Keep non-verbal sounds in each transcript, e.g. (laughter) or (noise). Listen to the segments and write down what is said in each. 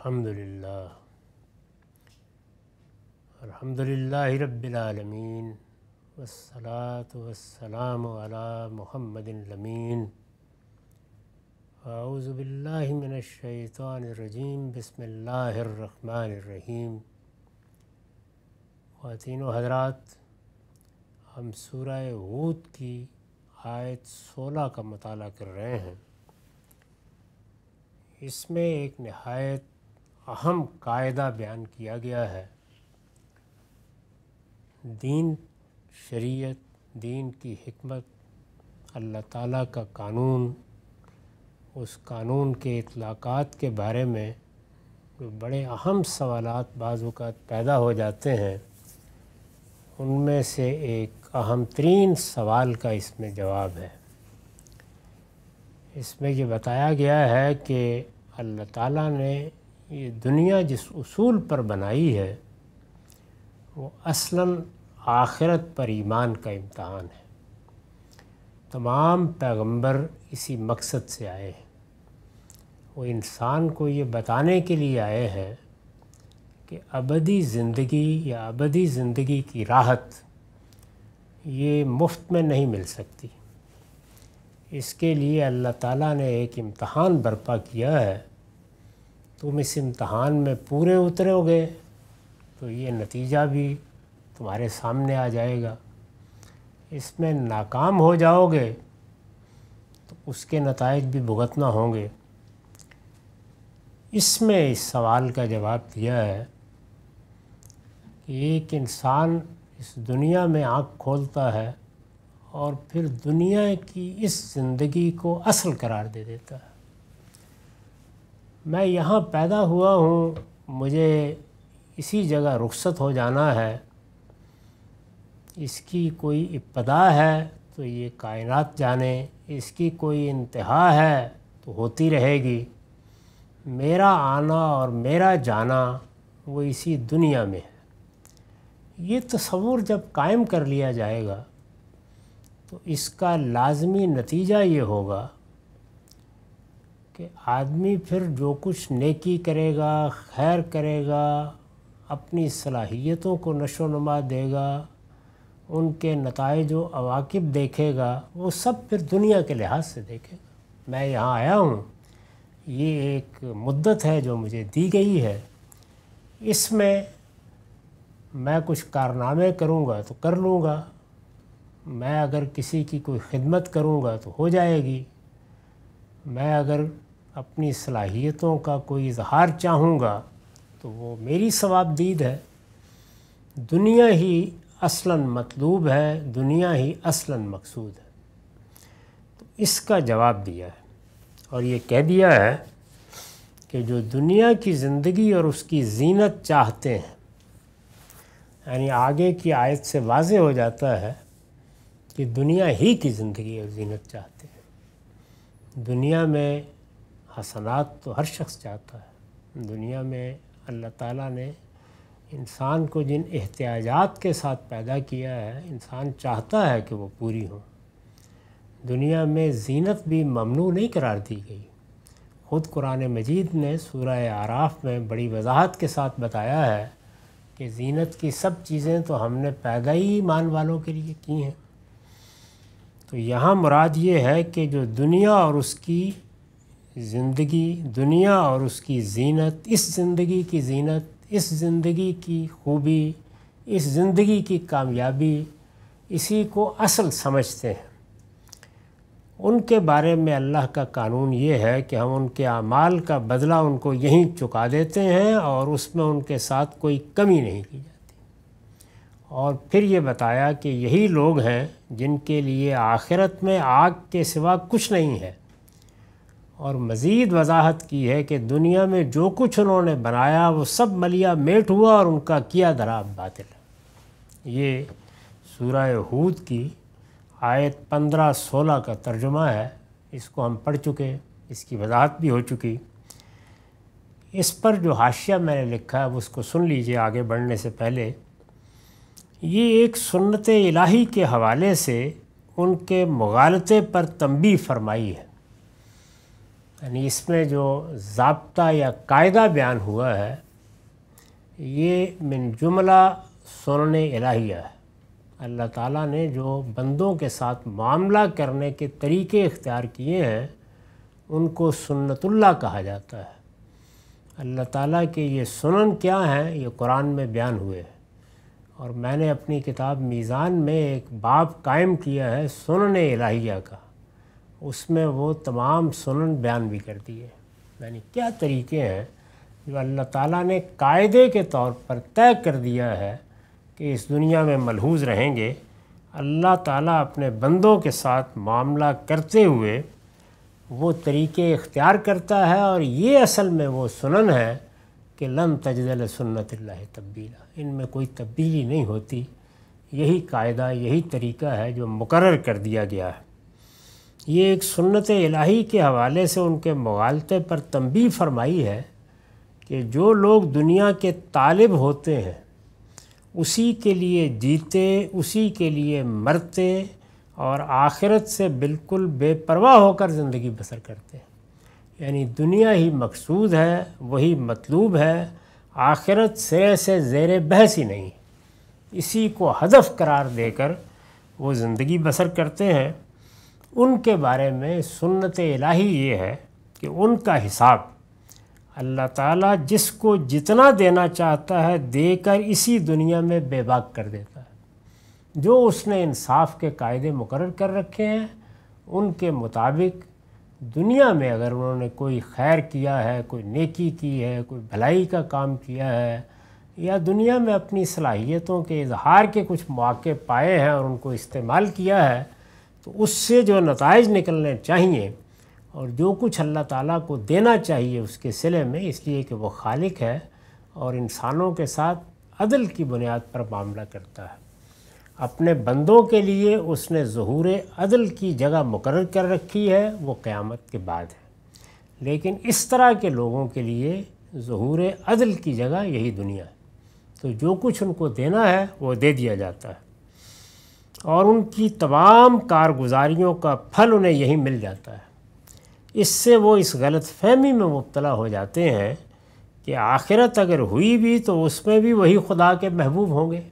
अल्हम्दुलिल्लाह अल्हम्दुलिल्लाह रब्बिलालमीन वस्सलात वस्सलाम अला मुहम्मदिन लमीन आउज़बिल्लिमिनशैतानरजीम बसमीम ख़वान हजरात हम सूरह हूद की आयत सोलह का मताल कर रहे हैं इसमें एक नहायत अहम कायदा बयान किया गया है दीन शरीयत दीन की हमत अल्लाह ताला का कानून उस कानून के इतलाक़ात के बारे में जो बड़े अहम सवाल बाज़ात पैदा हो जाते हैं उनमें से एक अहम तरीन सवाल का इसमें जवाब है इसमें ये बताया गया है कि अल्लाह ताला ने ये दुनिया जिस उसूल पर बनाई है वो असलन आखिरत पर ईमान का इम्तहान है तमाम पैगंबर इसी मकसद से आए हैं वो इंसान को ये बताने के लिए आए हैं कि अबदी ज़िंदगी या अबदी ज़िंदगी की राहत ये मुफ्त में नहीं मिल सकती इसके लिए अल्लाह ताला ने एक इम्तहान बर्पा किया है तुम इस इम्तहान में पूरे उतरोगे तो ये नतीजा भी तुम्हारे सामने आ जाएगा इसमें नाकाम हो जाओगे तो उसके नतज भी भुगतना होंगे इसमें इस सवाल का जवाब दिया है कि एक इंसान इस दुनिया में आँख खोलता है और फिर दुनिया की इस ज़िंदगी को असल करार दे देता है मैं यहाँ पैदा हुआ हूँ मुझे इसी जगह रुखसत हो जाना है इसकी कोई इब्तदा है तो ये कायनात जाने इसकी कोई इंतहा है तो होती रहेगी मेरा आना और मेरा जाना वो इसी दुनिया में है ये तस्वूर जब कायम कर लिया जाएगा तो इसका लाजमी नतीजा ये होगा कि आदमी फिर जो कुछ नेकी करेगा खैर करेगा अपनी सलाहियतों को नशो नमा देगा उनके नतज व अवाकब देखेगा वो सब फिर दुनिया के लिहाज से देखेगा मैं यहाँ आया हूँ ये एक मुद्दत है जो मुझे दी गई है इसमें मैं कुछ कारनामे करूँगा तो कर लूँगा मैं अगर किसी की कोई खिदमत करूँगा तो हो जाएगी मैं अगर अपनी सलाहियतों का कोई इजहार चाहूँगा तो वो मेरी सवाबदीद है दुनिया ही असलन मतलूब है दुनिया ही असलन मकसूद है तो इसका जवाब दिया है और ये कह दिया है कि जो दुनिया की ज़िंदगी और उसकी जीनत चाहते हैं यानी आगे की आयत से वाज हो जाता है कि दुनिया ही की ज़िंदगी और जीनत चाहते हैं दुनिया में हसनात तो हर शख्स चाहता है दुनिया में अल्लाह ताला ने इंसान को जिन एहतियाजात के साथ पैदा किया है इंसान चाहता है कि वो पूरी हों दुनिया में जीनत भी ममनू नहीं करार दी गई ख़ुद कुरान मजीद ने सूरह आराफ में बड़ी वजाहत के साथ बताया है कि जीनत की सब चीज़ें तो हमने पैदा ही ईमान वालों के लिए की हैं तो यहाँ मुराद ये है कि जो दुनिया और उसकी ज़िंदगी दुनिया और उसकी जीनत इस ज़िंदगी की जीनत इस ज़िंदगी की खूबी इस ज़िंदगी की कामयाबी इसी को असल समझते हैं उनके बारे में अल्लाह का कानून ये है कि हम उनके अमाल का बदला उनको यहीं चुका देते हैं और उसमें उनके साथ कोई कमी नहीं की जाती और फिर ये बताया कि यही लोग हैं जिनके लिए आखिरत में आग के सिवा कुछ नहीं है और मज़ीद वजाहत की है कि दुनिया में जो कुछ उन्होंने बनाया वो सब मलिया मेट हुआ और उनका किया दराब बातिल ये सूरह हूद की आयत पंद्रह सोलह का तर्जुमा है इसको हम पढ़ चुके इसकी वजाहत भी हो चुकी इस पर जो हाशिया मैंने लिखा है उसको सुन लीजिए आगे बढ़ने से पहले ये एक सुन्नत इलाही के हवाले से उनके मगालते पर तंबी फरमाई है यानी इसमें जो जबता या कायदा बयान हुआ है ये मिन जुमला सुन इलाहिया है अल्लाह ताला ने जो बंदों के साथ मामला करने के तरीके इख्तियार किए हैं उनको सुन्नतुल्ला कहा जाता है अल्लाह ताला के ये सुनन क्या हैं ये कुरान में बयान हुए हैं और मैंने अपनी किताब मीज़ान में एक बाब कायम किया है सुनन इलाहिया का उसमें वो तमाम सुनन बयान भी कर दिए यानी क्या तरीके हैं जो अल्लाह ताला ने कायदे के तौर पर तय कर दिया है कि इस दुनिया में मलहूज रहेंगे अल्लाह ताला अपने बंदों के साथ मामला करते हुए वो तरीके इख्तियार करता है और ये असल में वो सुनन है कि लम तजदल सुन्नत तब्दीला इनमें कोई तब्दीली नहीं होती यही कायदा यही तरीका है जो मुकर कर दिया गया है ये एक सुन्नत इलाही के हवाले से उनके मगालते पर तंबी फरमाई है कि जो लोग दुनिया के तालब होते हैं उसी के लिए जीते उसी के लिए मरते और आखिरत से बिल्कुल बेपरवाह होकर ज़िंदगी बसर करते हैं यानी दुनिया ही मकसूद है वही मतलूब है आखिरत सिरे से जेर बहस ही नहीं इसी को हदफ करार देकर वो ज़िंदगी बसर करते हैं उनके बारे में सुन्नत इलाही ये है कि उनका हिसाब अल्लाह ताला जिसको जितना देना चाहता है देकर इसी दुनिया में बेबाक कर देता है जो उसने इंसाफ के कायदे मुकर कर रखे हैं उनके मुताबिक दुनिया में अगर उन्होंने कोई खैर किया है कोई नेकी की है कोई भलाई का काम किया है या दुनिया में अपनी सलाहियतों के इजहार के कुछ मौके पाए हैं और उनको इस्तेमाल किया है तो उससे जो नतज निकलने चाहिए और जो कुछ अल्लाह ताला को देना चाहिए उसके सिले में इसलिए कि वो खालिक है और इंसानों के साथ अदल की बुनियाद पर मामला करता है अपने बंदों के लिए उसने जहूर अदल की जगह मुकर कर रखी है वो क़्यामत के बाद है लेकिन इस तरह के लोगों के लिए जहूर अदल की जगह यही दुनिया है तो जो कुछ उनको देना है वो दे दिया जाता है और उनकी तमाम कारगुजारियों का फल उन्हें यही मिल जाता है इससे वो इस गलत फहमी में मुबतला हो जाते हैं कि आखिरत अगर हुई भी तो उसमें भी वही खुदा के महबूब होंगे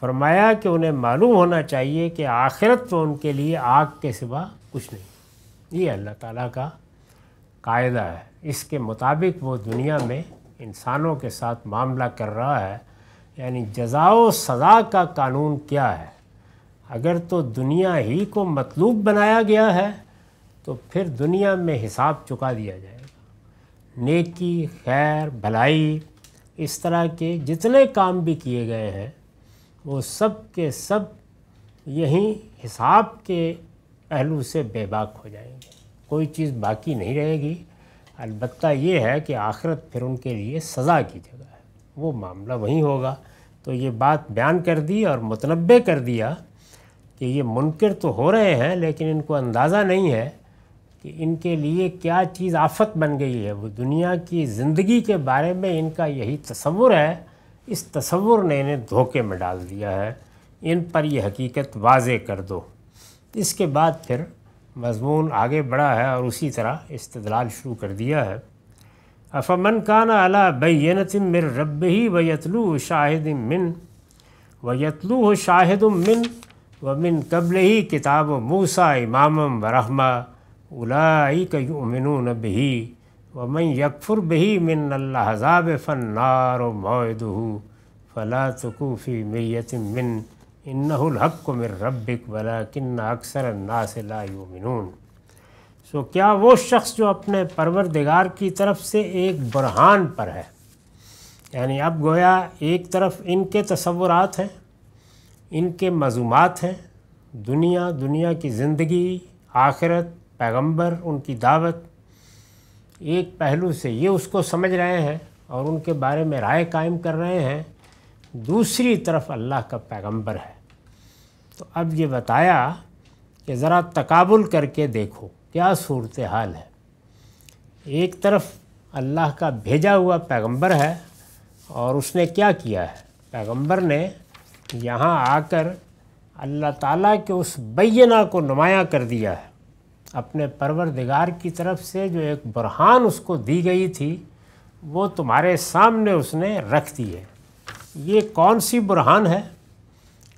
फरमाया कि उन्हें मालूम होना चाहिए कि आखिरत तो उनके लिए आग के सिवा कुछ नहीं ये अल्लाह ताला का कायदा है इसके मुताबिक वो दुनिया में इंसानों के साथ मामला कर रहा है यानी जजाओ सज़ा का कानून क्या है अगर तो दुनिया ही को मतलूब बनाया गया है तो फिर दुनिया में हिसाब चुका दिया जाएगा नेकी खैर भलाई इस तरह के जितने काम भी किए गए हैं वो सब के सब यहीं हिसाब के पहलू से बेबाक हो जाएंगे कोई चीज़ बाकी नहीं रहेगी अलबत् ये है कि आखिरत फिर उनके लिए सज़ा की जगह है वो मामला वहीं होगा तो ये बात बयान कर दी और मतनबे कर दिया कि ये मुनकर तो हो रहे हैं लेकिन इनको अंदाज़ा नहीं है कि इनके लिए क्या चीज़ आफत बन गई है वो दुनिया की ज़िंदगी के बारे में इनका यही तस्वुर है इस तस्वुर ने इन्हें धोखे में डाल दिया है इन पर यह हकीकत वाज कर दो इसके बाद फिर मजमून आगे बढ़ा है और उसी तरह इस्तलाल शुरू कर दिया है अफमन कान अला बैनत मिर रब ही यतलु शाहिद मिन व यतलु शाहिद मिन व मिन कबल ही किताब मूसा इमाम रहमा उलाई कमिन बही वमन यकफुर बही मिन अल्लाहजाब फ़न नार मोदू फ़ला तकूफ़ी मैत मिन इन्नहक मिन रबिक वला किन्न अक्सर ना से लामिनून सो क्या वो शख्स जो अपने परवरदिगार की तरफ से एक बुरहान पर है यानी अब गोया एक तरफ इनके तस्वुरात हैं इनके मजूमत हैं दुनिया दुनिया की ज़िंदगी आखिरत पैगंबर उनकी दावत एक पहलू से ये उसको समझ रहे हैं और उनके बारे में राय कायम कर रहे हैं दूसरी तरफ अल्लाह का पैगंबर है तो अब ये बताया कि ज़रा तकाबुल करके देखो क्या सूरत हाल है एक तरफ अल्लाह का भेजा हुआ पैगंबर है और उसने क्या किया है पैगंबर ने यहाँ आकर अल्लाह ताला के उस बैना को नुमाया कर दिया है अपने परवरदिगार की तरफ से जो एक बुरहान उसको दी गई थी वो तुम्हारे सामने उसने रख दी है ये कौन सी बुरहान है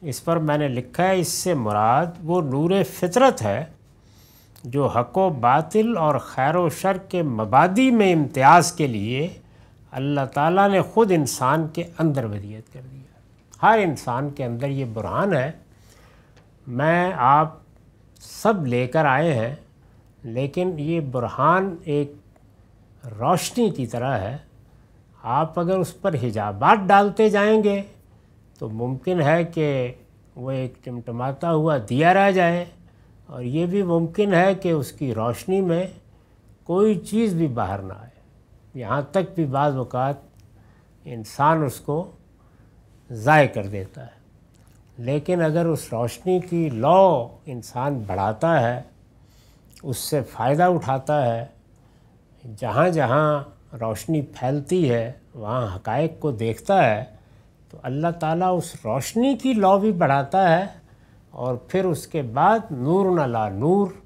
इस पर मैंने लिखा है इससे मुराद वो नूर फितरत है जो हको बातिल और खैर व शर के मबादी में इम्तियाज़ के लिए अल्लाह ताला ने ख़ुद इंसान के अंदर वदियत कर दिया हर इंसान के अंदर ये बुरहान है मैं आप सब लेकर आए हैं लेकिन ये बुरहान एक रोशनी की तरह है आप अगर उस पर हिजाबात डालते जाएंगे तो मुमकिन है कि वो एक टिमटमाता हुआ दिया रह जाए और ये भी मुमकिन है कि उसकी रोशनी में कोई चीज़ भी बाहर ना आए यहाँ तक भी बाज़ अवत इंसान उसको ज़ाय कर देता है लेकिन अगर उस रोशनी की लौ इंसान बढ़ाता है उससे फ़ायदा उठाता है जहाँ जहाँ रोशनी फैलती है वहाँ हकायक को देखता है तो अल्लाह ताला उस रोशनी की लौ भी बढ़ाता है और फिर उसके बाद नूर नला नूर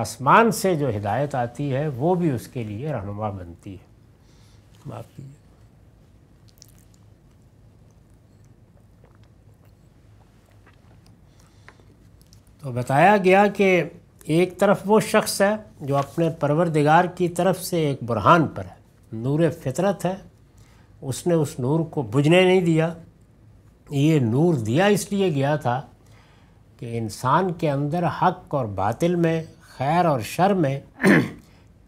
आसमान से जो हिदायत आती है वो भी उसके लिए रहनुमा बनती है माफ़ कीजिए तो बताया गया कि एक तरफ वो शख्स है जो अपने परवरदिगार की तरफ से एक बुरहान पर है नूर फितरत है उसने उस नूर को बुझने नहीं दिया ये नूर दिया इसलिए गया था कि इंसान के अंदर हक और बातिल में खैर और शर में (clears throat)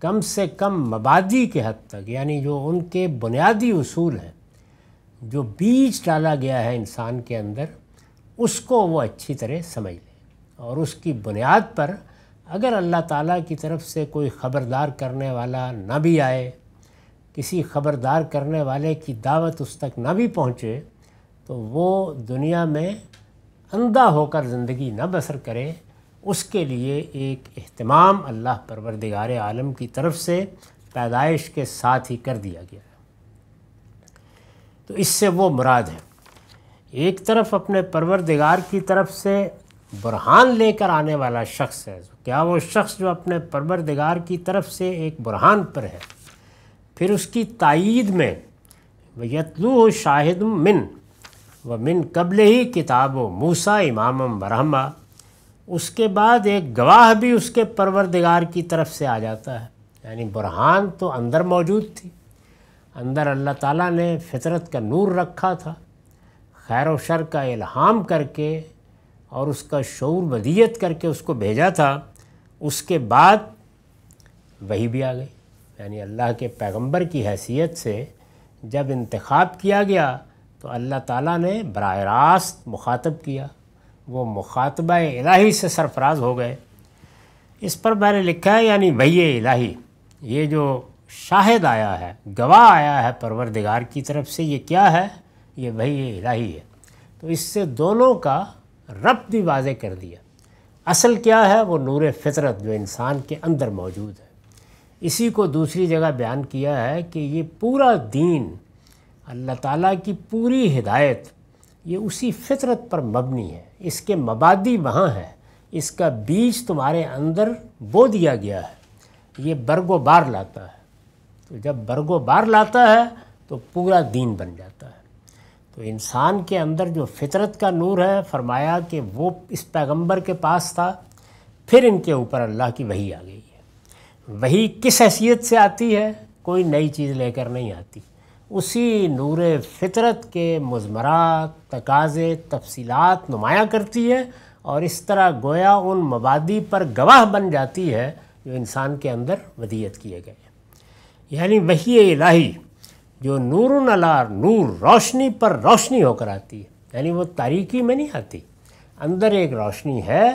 कम से कम मबादी के हद तक यानी जो उनके बुनियादी असूल हैं जो बीज डाला गया है इंसान के अंदर उसको वो अच्छी तरह समझ ले और उसकी बुनियाद पर अगर अल्लाह ताला की तरफ से कोई ख़बरदार करने वाला ना भी आए किसी ख़बरदार करने वाले की दावत उस तक ना भी पहुँचे तो वो दुनिया में अंधा होकर ज़िंदगी ना बसर करे उसके लिए एक अहतमाम अल्लाह परवरदिगार आलम की तरफ से पैदाइश के साथ ही कर दिया गया तो इससे वो मुराद है एक तरफ अपने परवरदिगार की तरफ से बुरहान लेकर आने वाला शख्स है क्या वो शख्स जो अपने परवरदिगार की तरफ से एक बुरहान पर है फिर उसकी तइद में यतलू शाहिद मिन व मिन कबल ही किताब मूसा इमाम बरहमा उसके बाद एक गवाह भी उसके परवरदिगार की तरफ से आ जाता है यानी बुरहान तो अंदर मौजूद थी अंदर अल्लाह ताला ने फितरत का नूर रखा था खैर व शर का इल्हाम करके और उसका शौर वदियत करके उसको भेजा था उसके बाद वही भी आ गई यानी अल्लाह के पैगंबर की हैसियत से जब इंतखब किया गया तो अल्लाह ताला ने बर रास्त मुखातब किया वो मुखातब इलाही से सरफराज हो गए इस पर मैंने लिखा है यानी वही इलाही ये जो शाहिद आया है गवाह आया है परवरदिगार की तरफ से ये क्या है ये वही इलाही है तो इससे दोनों का रब भी वाजे कर दिया असल क्या है वो नूर फितरत जो इंसान के अंदर मौजूद है इसी को दूसरी जगह बयान किया है कि ये पूरा दीन अल्लाह ताला की पूरी हिदायत ये उसी फितरत पर मबनी है इसके मबादी वहाँ है इसका बीज तुम्हारे अंदर बो दिया गया है ये बरगो बार लाता है तो जब बरगो बार लाता है तो पूरा दीन बन जाता है तो इंसान के अंदर जो फितरत का नूर है फरमाया कि वो इस पैगंबर के पास था फिर इनके ऊपर अल्लाह की वही आ गई है वही किस हैसियत से आती है कोई नई चीज़ लेकर नहीं आती उसी नूर फितरत के मजमरात तकाजे तफसीलात नुमाया करती है और इस तरह गोया उन मबादी पर गवाह बन जाती है जो इंसान के अंदर वदियत किए गए यानी वही इलाही जो नूर नलार नूर रोशनी पर रोशनी होकर आती है यानी वो तारीकी में नहीं आती अंदर एक रोशनी है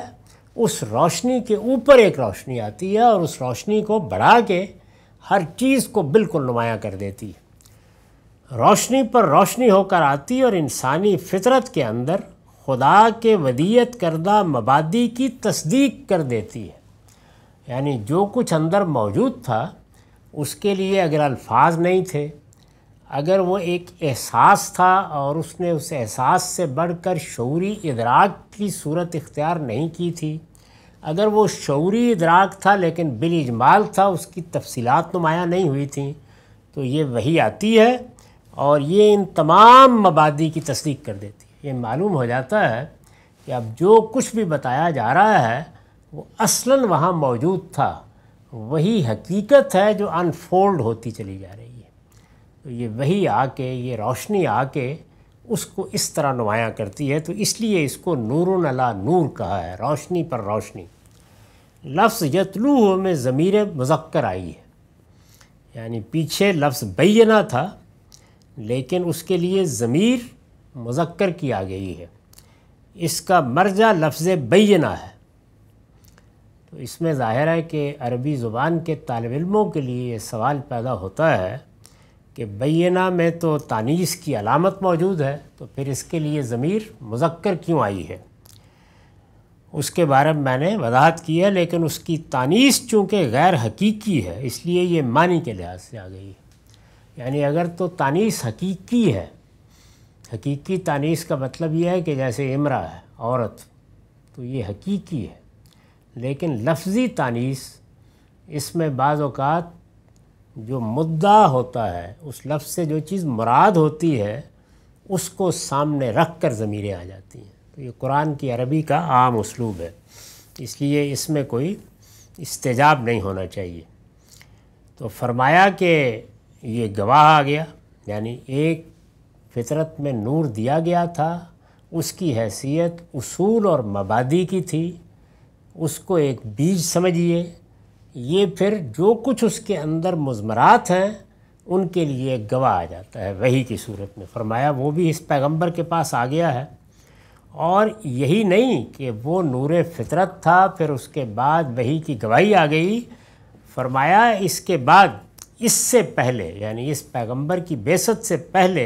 उस रोशनी के ऊपर एक रोशनी आती है और उस रोशनी को बढ़ा के हर चीज़ को बिल्कुल नुमाया कर देती है रोशनी पर रोशनी होकर आती है और इंसानी फितरत के अंदर खुदा के वदियत करदा मबादी की तस्दीक कर देती है यानी जो कुछ अंदर मौजूद था उसके लिए अगर अल्फाज नहीं थे अगर वो एक एहसास था और उसने उस एहसास से बढ़कर शौरी इदराक की सूरत इख्तियार नहीं की थी अगर वो शौरी इदराक था लेकिन बिल इजमाल था उसकी तफसीत नुमाया नहीं हुई थी तो ये वही आती है और ये इन तमाम मबादी की तस्दीक कर देती है ये मालूम हो जाता है कि अब जो कुछ भी बताया जा रहा है वो असला वहाँ मौजूद था वही हकीकत है जो अनफोल्ड होती चली जा रही है तो ये वही आके ये रोशनी आके उसको इस तरह नुमाया करती है तो इसलिए इसको नूर अला नूर कहा है रोशनी पर रोशनी लफ्ज़ यतलू में ज़मीर मुजक्कर आई है यानी पीछे लफ्ज़ बैना था लेकिन उसके लिए ज़मीर मुजक्कर की आ गई है इसका मर्जा लफ्ज़ बैना है तो इसमें ज़ाहिर है कि अरबी ज़ुबान के तालब इलमों के लिए ये सवाल पैदा होता है कि बैना में तो तानीस की अलामत मौजूद है तो फिर इसके लिए ज़मीर मुजक्कर क्यों आई है उसके बारे में मैंने वजाहत की है लेकिन उसकी तानीस चूँकि गैर हकीकी है इसलिए ये मानी के लिहाज से आ गई यानी अगर तो तानीस हकीकी है हकीकी तानीस का मतलब यह है कि जैसे इमरा है औरत तो ये हकीकी है लेकिन लफ्ज़ी तानीस इसमें बाज़ात जो मुद्दा होता है उस लफ्ज़ से जो चीज़ मुराद होती है उसको सामने रख कर ज़मीरें आ जाती हैं तो ये कुरान की अरबी का आम उसलूब है इसलिए इसमें कोई इस्तेजाब नहीं होना चाहिए तो फरमाया कि ये गवाह आ गया यानी एक फितरत में नूर दिया गया था उसकी हैसियत उसूल और मबादी की थी उसको एक बीज समझिए ये फिर जो कुछ उसके अंदर मजमरात हैं उनके लिए एक गवाह आ जाता है वही की सूरत में फरमाया वो भी इस पैगंबर के पास आ गया है और यही नहीं कि वो नूर फितरत था फिर उसके बाद वही की गवाही आ गई फरमाया इसके बाद इससे पहले यानी इस पैगंबर की बेसत से पहले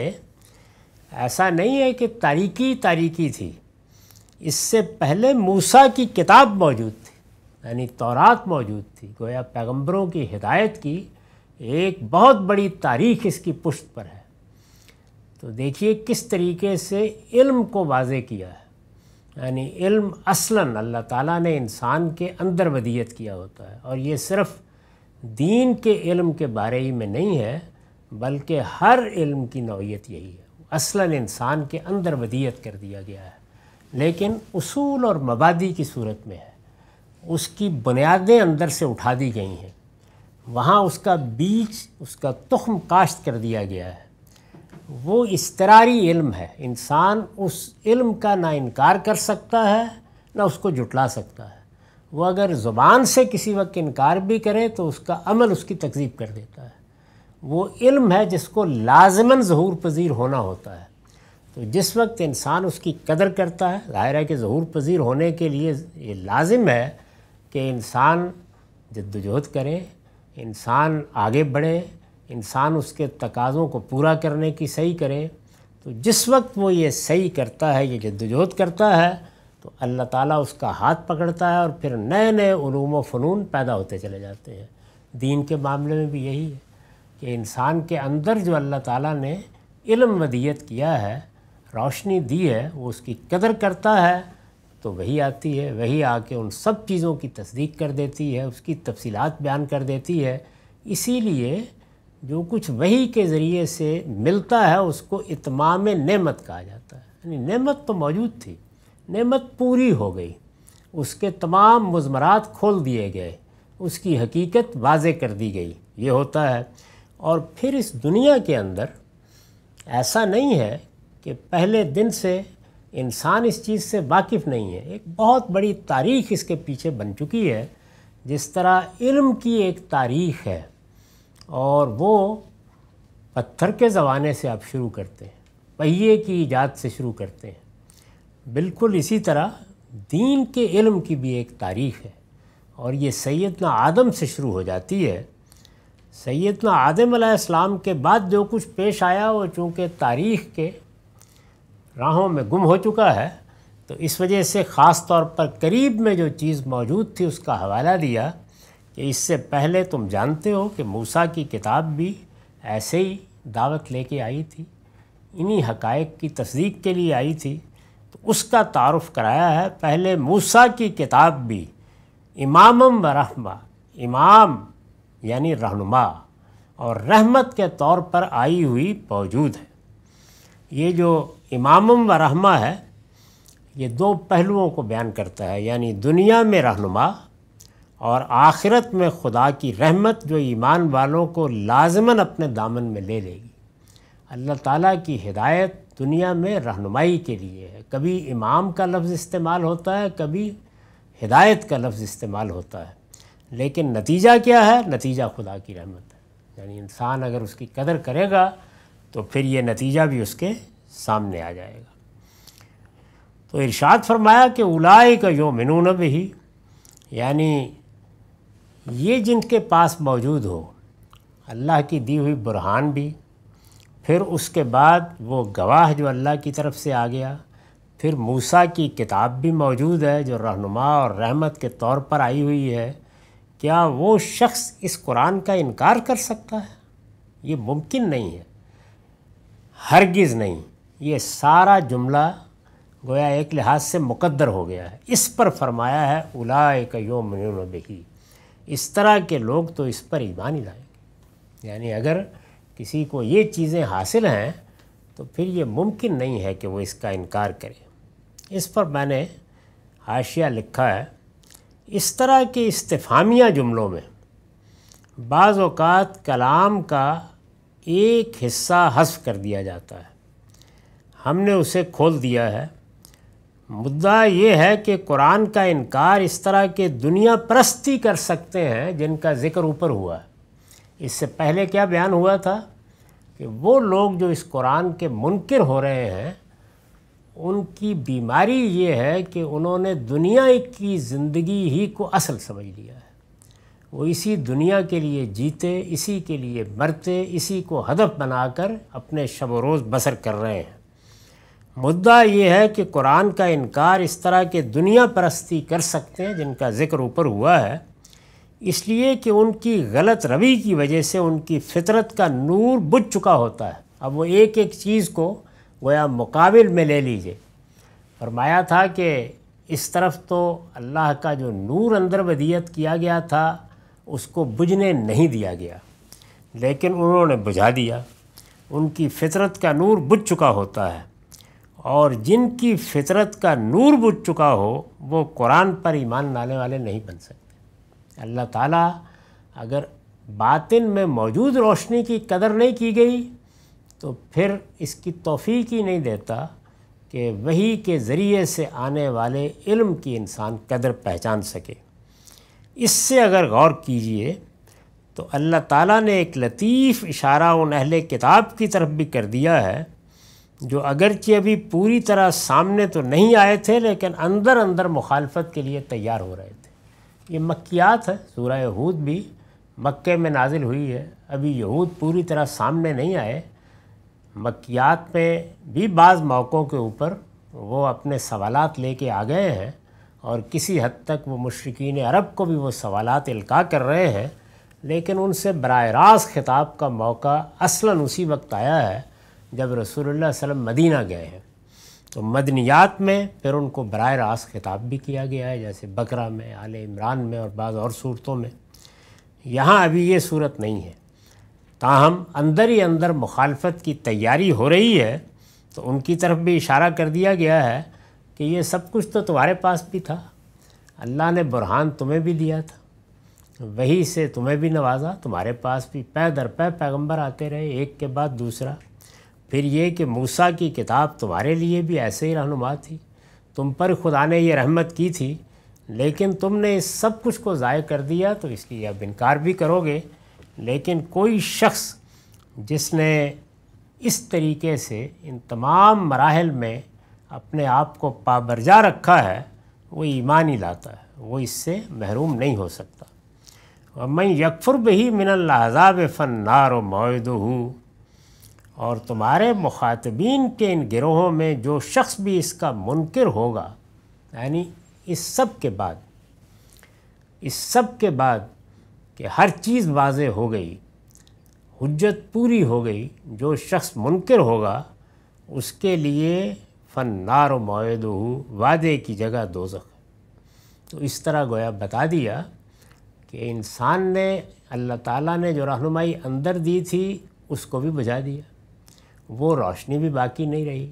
ऐसा नहीं है कि तारीकी तारीकी थी इससे पहले मूसा की किताब मौजूद थी यानी तौरात मौजूद थी गोया पैगंबरों की हिदायत की एक बहुत बड़ी तारीख इसकी पुष्ट पर है तो देखिए किस तरीके से इल्म को वाजे किया है यानी इल्म असलन अल्लाह ताला ने इंसान के अंदर वदियत किया होता है और ये सिर्फ दीन के इल्म के बारे ही में नहीं है बल्कि हर इल्म की नौीयत यही है असलन इंसान के अंदर वदियत कर दिया गया है लेकिन उसूल और मबादी की सूरत में है उसकी बुनियादें अंदर से उठा दी गई हैं वहाँ उसका बीज उसका तुख्म काश्त कर दिया गया है वो इसतरारी इल्म है इंसान उस इल्म का ना इनकार कर सकता है ना उसको जुटला सकता है वो अगर ज़ुबान से किसी वक्त इनकार भी करे तो उसका अमल उसकी तकजीब कर देता है वो इल्म है जिसको लाजमन जहूर पजीर होना होता है तो जिस वक्त इंसान उसकी कदर करता है ज़ाहिर है कि जहूर पजीर होने के लिए ये लाजिम है कि इंसान जद्दोजहद करे इंसान आगे बढ़े इंसान उसके तकाज़ों को पूरा करने की सही करे तो जिस वक्त वो ये सही करता है ये जद्दोजहद करता है तो अल्लाह ताला उसका हाथ पकड़ता है और फिर नए नए ूम फ़नून पैदा होते चले जाते हैं दीन के मामले में भी यही है कि इंसान के अंदर जो अल्लाह ताला ने इल्म वदियत किया है रोशनी दी है वो उसकी कदर करता है तो वही आती है वही आके उन सब चीज़ों की तस्दीक कर देती है उसकी तफसीलात बयान कर देती है इसीलिए जो कुछ वही के ज़रिए से मिलता है उसको इतमाम नेमत कहा जाता है यानी नेमत तो मौजूद थी नेमत पूरी हो गई उसके तमाम मजमरात खोल दिए गए उसकी हकीकत वाज कर दी गई ये होता है और फिर इस दुनिया के अंदर ऐसा नहीं है कि पहले दिन से इंसान इस चीज़ से वाकिफ़ नहीं है एक बहुत बड़ी तारीख इसके पीछे बन चुकी है जिस तरह इल्म की एक तारीख है और वो पत्थर के ज़माने से आप शुरू करते हैं पहिए की ईजाद से शुरू करते हैं बिल्कुल इसी तरह दीन के इल्म की भी एक तारीख है और ये सैदना आदम से शुरू हो जाती है सैदना आदम अलैहिस्सलाम के बाद जो कुछ पेश आया वो चूँकि तारीख़ के राहों में गुम हो चुका है तो इस वजह से ख़ास तौर पर करीब में जो चीज़ मौजूद थी उसका हवाला दिया कि इससे पहले तुम जानते हो कि मूसा की किताब भी ऐसे ही दावत लेके आई थी इन्हीं हकायक की तस्दीक के लिए आई थी तो उसका तारफ़ कराया है पहले मूसा की किताब भी इमामम व रहमा इमाम यानी रहनुमा और रहमत के तौर पर आई हुई मौजूद है ये जो इमाम व रहमा है ये दो पहलुओं को बयान करता है यानी दुनिया में रहनुमा और आखिरत में खुदा की रहमत जो ईमान वालों को लाजमन अपने दामन में ले लेगी अल्लाह ताला की हिदायत दुनिया में रहनुमाई के लिए है कभी इमाम का लफ्ज़ इस्तेमाल होता है कभी हिदायत का लफ्ज़ इस्तेमाल होता है लेकिन नतीजा क्या है नतीजा खुदा की रहमत है यानी इंसान अगर उसकी कदर करेगा तो फिर ये नतीजा भी उसके सामने आ जाएगा तो इरशाद फरमाया कि उलाए का यो मिनून भी यानी ये जिनके पास मौजूद हो अल्लाह की दी हुई बुरहान भी फिर उसके बाद वो गवाह जो अल्लाह की तरफ से आ गया फिर मूसा की किताब भी मौजूद है जो रहनुमा और रहमत के तौर पर आई हुई है क्या वो शख्स इस कुरान का इनकार कर सकता है ये मुमकिन नहीं है हरगिज़ नहीं ये सारा जुमला गोया एक लिहाज से मुकद्दर हो गया है इस पर फरमाया है उलाए कयोम बही इस तरह के लोग तो इस पर ईमान ही लाएंगे यानी अगर किसी को ये चीज़ें हासिल हैं तो फिर ये मुमकिन नहीं है कि वो इसका इनकार करे इस पर मैंने हाशिया लिखा है इस तरह के इस्तफामिया जुमलों में बाज़ात कलाम का एक हिस्सा हसफ कर दिया जाता है हमने उसे खोल दिया है मुद्दा ये है कि कुरान का इनकार इस तरह के दुनिया परस्ती कर सकते हैं जिनका ज़िक्र ऊपर हुआ है इससे पहले क्या बयान हुआ था कि वो लोग जो इस कुरान के मुनकर हो रहे हैं उनकी बीमारी ये है कि उन्होंने दुनिया की ज़िंदगी ही को असल समझ लिया है वो इसी दुनिया के लिए जीते इसी के लिए मरते इसी को हदफ बनाकर अपने शब रोज़ बसर कर रहे हैं मुद्दा ये है कि कुरान का इनकार इस तरह के दुनिया परस्ती कर सकते हैं जिनका ज़िक्र ऊपर हुआ है इसलिए कि उनकी गलत रवि की वजह से उनकी फितरत का नूर बुझ चुका होता है अब वो एक एक चीज़ को गोया मुकाबिल में ले लीजिए फरमाया था कि इस तरफ तो अल्लाह का जो नूर अंदर वदियत किया गया था उसको बुझने नहीं दिया गया लेकिन उन्होंने बुझा दिया उनकी फितरत का नूर बुझ चुका होता है और जिनकी फितरत का नूर बुझ चुका हो वो कुरान पर ईमान लाने वाले नहीं बन सकते अल्लाह ताला अगर बातिन में मौजूद रोशनी की कदर नहीं की गई तो फिर इसकी तोफ़ी ही नहीं देता कि वही के ज़रिए से आने वाले इल्म की इंसान कदर पहचान सके इससे अगर गौर कीजिए तो अल्लाह ताला ने एक लतीफ़ इशारा उन अहले किताब की तरफ भी कर दिया है जो अगरचि अभी पूरी तरह सामने तो नहीं आए थे लेकिन अंदर अंदर मुखालफत के लिए तैयार हो रहे थे ये मक्यात है सूरह यहूद भी मक्के में नाजिल हुई है अभी यहूद पूरी तरह सामने नहीं आए मक्यात में भी बाज़ मौक़ों के ऊपर वो अपने सवालात लेके आ गए हैं और किसी हद तक वो मशरकिन अरब को भी वो सवालात इल्का कर रहे हैं लेकिन उनसे बर रास्त खिताब का मौका असला उसी वक्त आया है जब रसूलुल्लाह वसल्लम मदीना गए हैं तो मदनियात में फिर उनको बर रास्त खिताब भी किया गया है जैसे बकरा में आल इमरान में और बाद और सूरतों में यहाँ अभी ये सूरत नहीं है ताहम अंदर ही अंदर मुखालफत की तैयारी हो रही है तो उनकी तरफ भी इशारा कर दिया गया है कि ये सब कुछ तो तुम्हारे पास भी था अल्लाह ने बुरहान तुम्हें भी दिया था वही से तुम्हें भी नवाजा तुम्हारे पास भी पै दर पै पैगम्बर आते रहे एक के बाद दूसरा फिर ये कि मूसा की किताब तुम्हारे लिए भी ऐसे ही रहनुमा थी तुम पर खुदा ने यह रहमत की थी लेकिन तुमने इस सब कुछ को ज़ाय कर दिया तो इसलिए अब इनकार भी करोगे लेकिन कोई शख्स जिसने इस तरीके से इन तमाम मराहल में अपने आप को पाबरजा रखा है वो ईमान ही लाता है वो इससे महरूम नहीं हो सकता मैं यकफुर बही मिनल अजाब फ़नार मौद हूँ और तुम्हारे मुखातबीन के इन गिरोहों में जो शख्स भी इसका मुनकर होगा यानी इस सब के बाद इस सब के बाद कि हर चीज़ वाज हो गई हजत पूरी हो गई जो शख्स मुनकर होगा उसके लिए फ़न नार मद वादे की जगह दोजख तो इस तरह गोया बता दिया कि इंसान ने अल्लाह ताला ने जो रहनुमाई अंदर दी थी उसको भी बुझा दिया वो रोशनी भी बाकी नहीं रही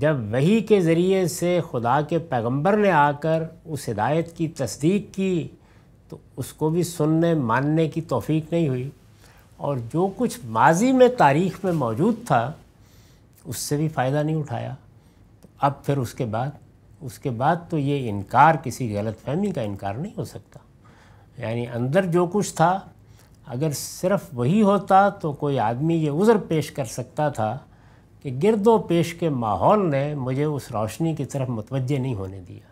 जब वही के ज़रिए से खुदा के पैगंबर ने आकर उस हिदायत की तस्दीक की तो उसको भी सुनने मानने की तोफ़ी नहीं हुई और जो कुछ माजी में तारीख़ में मौजूद था उससे भी फ़ायदा नहीं उठाया तो अब फिर उसके बाद उसके बाद तो ये इनकार किसी गलत फहमी का इनकार नहीं हो सकता यानी अंदर जो कुछ था अगर सिर्फ वही होता तो कोई आदमी ये उज़र पेश कर सकता था कि गिरदो पेश के माहौल ने मुझे उस रोशनी की तरफ मुतवजह नहीं होने दिया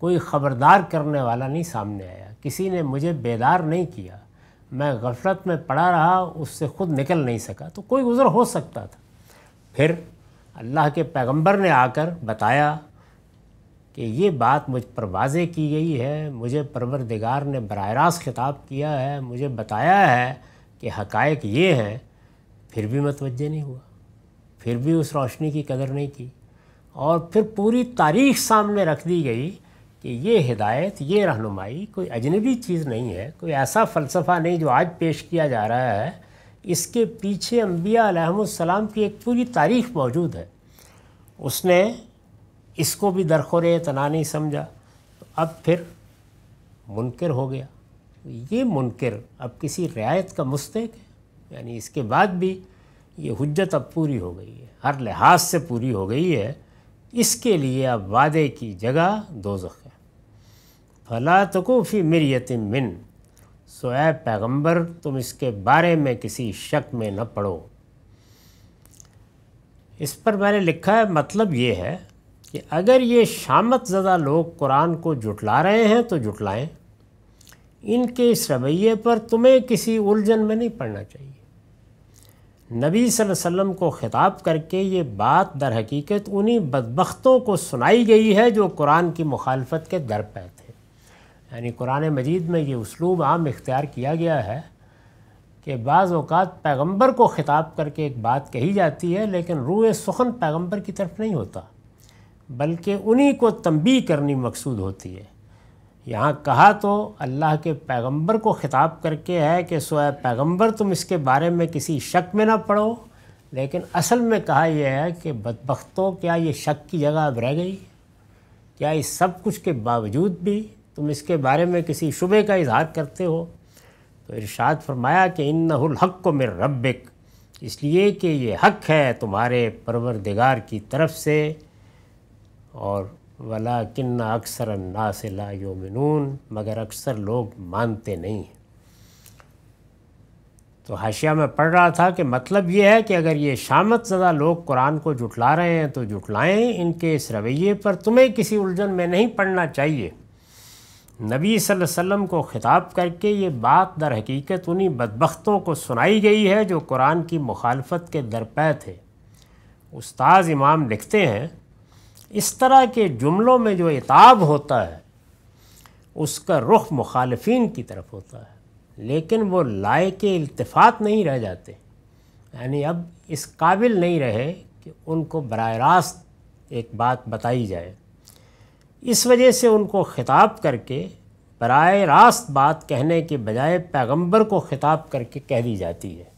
कोई ख़बरदार करने वाला नहीं सामने आया किसी ने मुझे बेदार नहीं किया मैं गफलत में पड़ा रहा उससे ख़ुद निकल नहीं सका तो कोई उज़र हो सकता था फिर अल्लाह के पैगंबर ने आकर बताया कि ये बात मुझ पर वाजे की गई है मुझे परवरदिगार ने बर रास्त खिताब किया है मुझे बताया है कि हकायक ये हैं फिर भी मतवजह नहीं हुआ फिर भी उस रोशनी की कदर नहीं की और फिर पूरी तारीख सामने रख दी गई कि ये हिदायत ये रहनुमाई कोई अजनबी चीज़ नहीं है कोई ऐसा फ़लसफ़ा नहीं जो आज पेश किया जा रहा है इसके पीछे अम्बिया की एक पूरी तारीख मौजूद है उसने इसको भी दरखोर तना नहीं समझा तो अब फिर मुनकर हो गया ये मुनकर अब किसी रियायत का मुस्तक है यानी इसके बाद भी ये हजत अब पूरी हो गई है हर लिहाज से पूरी हो गई है इसके लिए अब वादे की जगह दो है फला तकोफ़ी यतिम मिन सो ए पैगम्बर तुम इसके बारे में किसी शक में न पढ़ो इस पर मैंने लिखा है मतलब ये है कि अगर ये शामत ज़दा लोग कुरान को जुटला रहे हैं तो जुटलाएं इनके इस रवैये पर तुम्हें किसी उलझन में नहीं पड़ना चाहिए नबी वसल्लम को ख़िताब करके ये बात दर हकीकत उन्हीं बदबख्तों को सुनाई गई है जो कुरान की मुखालफत के दर पे थे यानी कुरान मजीद में ये उसलूब आम इख्तियार किया गया है कि बाज़ अवत पैगम्बर को ख़िताब करके एक बात कही जाती है लेकिन रूए सुखन पैगम्बर की तरफ नहीं होता बल्कि उन्हीं को तंबी करनी मकसूद होती है यहाँ कहा तो अल्लाह के पैगंबर को ख़िताब करके है कि सोए पैगंबर तुम इसके बारे में किसी शक में ना पड़ो लेकिन असल में कहा यह है कि बदबख्तों क्या ये शक की जगह अब रह गई क्या इस सब कुछ के बावजूद भी तुम इसके बारे में किसी शुबे का इजहार करते हो तो इरशाद फरमाया कि इन हक को मेर रबिक इसलिए कि ये हक है तुम्हारे परवरदिगार की तरफ से और वला किन्ना अक्सर अन्ना से ला योमिनून मगर अक्सर लोग मानते नहीं हैं तो हाशिया में पढ़ रहा था कि मतलब ये है कि अगर ये शामत ज़दा लोग कुरान को जुटला रहे हैं तो जुटलाएं इनके इस रवैये पर तुम्हें किसी उलझन में नहीं पढ़ना चाहिए नबी वसल्लम को ख़िताब करके ये बात दर हकीकत उन्हीं बदबख्तों को सुनाई गई है जो कुरान की मुखालफत के दरपे थे उस्ताज इमाम लिखते हैं इस तरह के जुमलों में जो इताब होता है उसका रुख मुखालफी की तरफ होता है लेकिन वो लाए के इल्तफात नहीं रह जाते यानी अब इस काबिल नहीं रहे कि उनको बर रास्त एक बात बताई जाए इस वजह से उनको ख़िताब करके बर रास्त बात कहने के बजाय पैगंबर को ख़िताब करके कह दी जाती है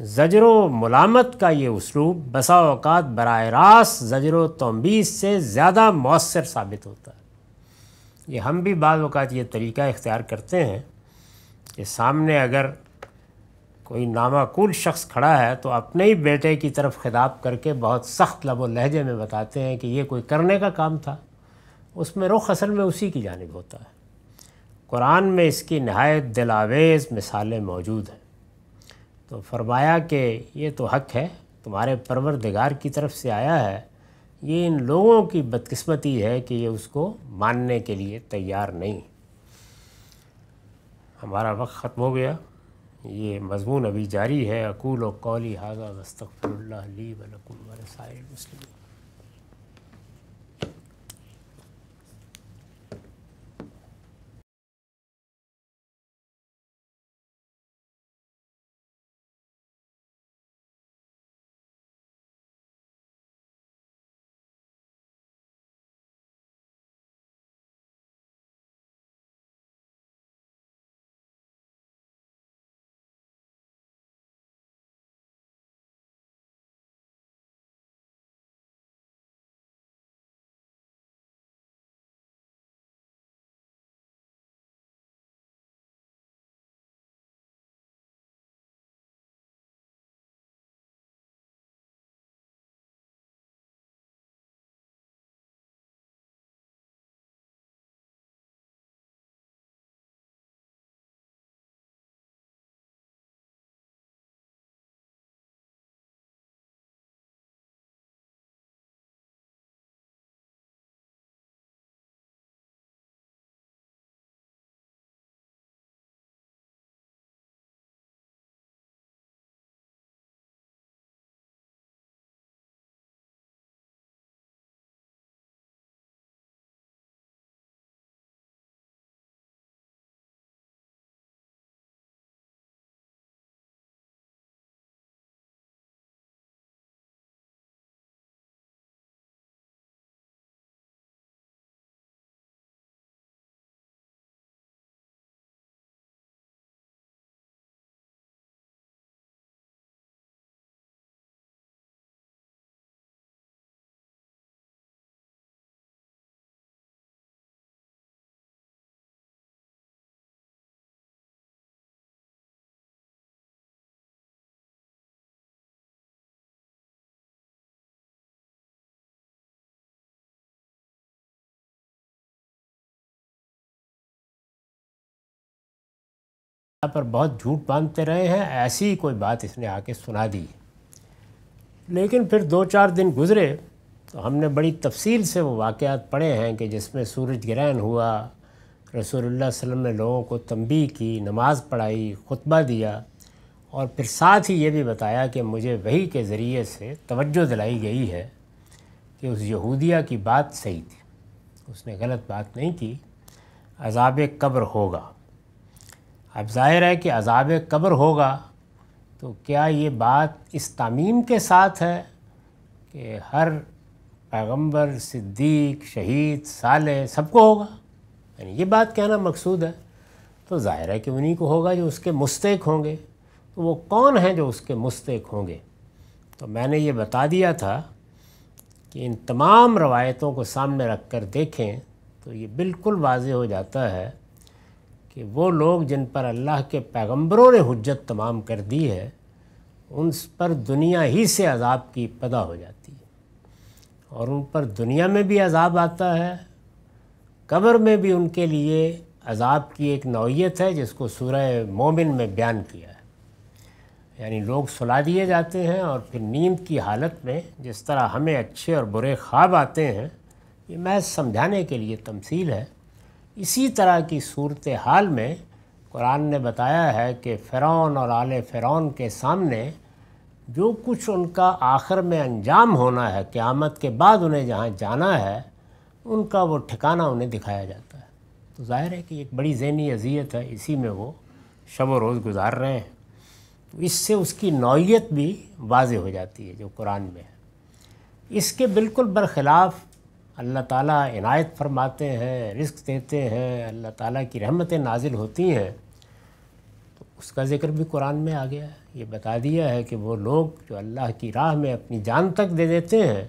जजर व मलामत का ये उसलूब बसा अवत बर रास्त जजर व तोबीस से ज़्यादा मौसर साबित होता है ये हम भी बाद अवकात ये तरीका इख्तियार करते हैं कि सामने अगर कोई नामाकूल शख्स खड़ा है तो अपने ही बेटे की तरफ खिताब करके बहुत सख्त लबो लहजे में बताते हैं कि ये कोई करने का काम था उसमें रुख असल में उसी की जानब होता है कुरान में इसकी नहायत दिलावेज़ मिसालें मौजूद हैं तो फरमाया कि ये तो हक है तुम्हारे परवरदिगार की तरफ से आया है ये इन लोगों की बदकिस्मती है कि ये उसको मानने के लिए तैयार नहीं हमारा वक्त ख़त्म हो गया ये मजमून अभी जारी है अकूल व कौली हाजा दस्तफ़रल्ला ली वसाइल मुस्लिम पर बहुत झूठ बांधते रहे हैं ऐसी कोई बात इसने आके सुना दी लेकिन फिर दो चार दिन गुजरे तो हमने बड़ी तफसील से वो वाक़ात पढ़े हैं कि जिसमें सूरज ग्रहण हुआ रसोल्ला वसल्लम ने लोगों को तंबी की नमाज़ पढ़ाई खुतबा दिया और फिर साथ ही ये भी बताया कि मुझे वही के ज़रिए से तवज्जो दिलाई गई है कि उस यहूदिया की बात सही थी उसने गलत बात नहीं की अजाब कब्र होगा अब जाहिर है कि अजाब कब्र होगा तो क्या ये बात इस तमीम के साथ है कि हर पैगंबर सिद्दीक शहीद साल सबको होगा यानी ये बात कहना मकसूद है तो ज़ाहिर है कि उन्हीं को होगा जो उसके मुस्तक होंगे तो वो कौन हैं जो उसके मुस्तक होंगे तो मैंने ये बता दिया था कि इन तमाम रवायतों को सामने रख कर देखें तो ये बिल्कुल वाज हो जाता है कि वो लोग जिन पर अल्लाह के पैगंबरों ने हजत तमाम कर दी है उन पर दुनिया ही से अजाब की पदा हो जाती है और उन पर दुनिया में भी अजाब आता है कब्र में भी उनके लिए अजाब की एक नौीयत है जिसको सूरह मोमिन में बयान किया है यानी लोग सुला दिए जाते हैं और फिर नींद की हालत में जिस तरह हमें अच्छे और बुरे ख्वाब आते हैं ये महज समझाने के लिए तमसील है इसी तरह की सूरत हाल में कुरान ने बताया है कि फ़िरौन और आले फ़िरौन के सामने जो कुछ उनका आखिर में अंजाम होना है क़्यामत के बाद उन्हें जहाँ जाना है उनका वो ठिकाना उन्हें दिखाया जाता है तो ज़ाहिर है कि एक बड़ी जहनी अजियत है इसी में वो शब व रोज़ गुजार रहे हैं तो इससे उसकी नौीयत भी वाज हो जाती है जो कुरान में है इसके बिल्कुल बरखिलाफ़ अल्लाह ताला इनायत फरमाते हैं रिस्क देते हैं अल्लाह ताला की रहमतें नाजिल होती हैं तो उसका ज़िक्र भी कुरान में आ गया है ये बता दिया है कि वो लोग जो अल्लाह की राह में अपनी जान तक दे देते हैं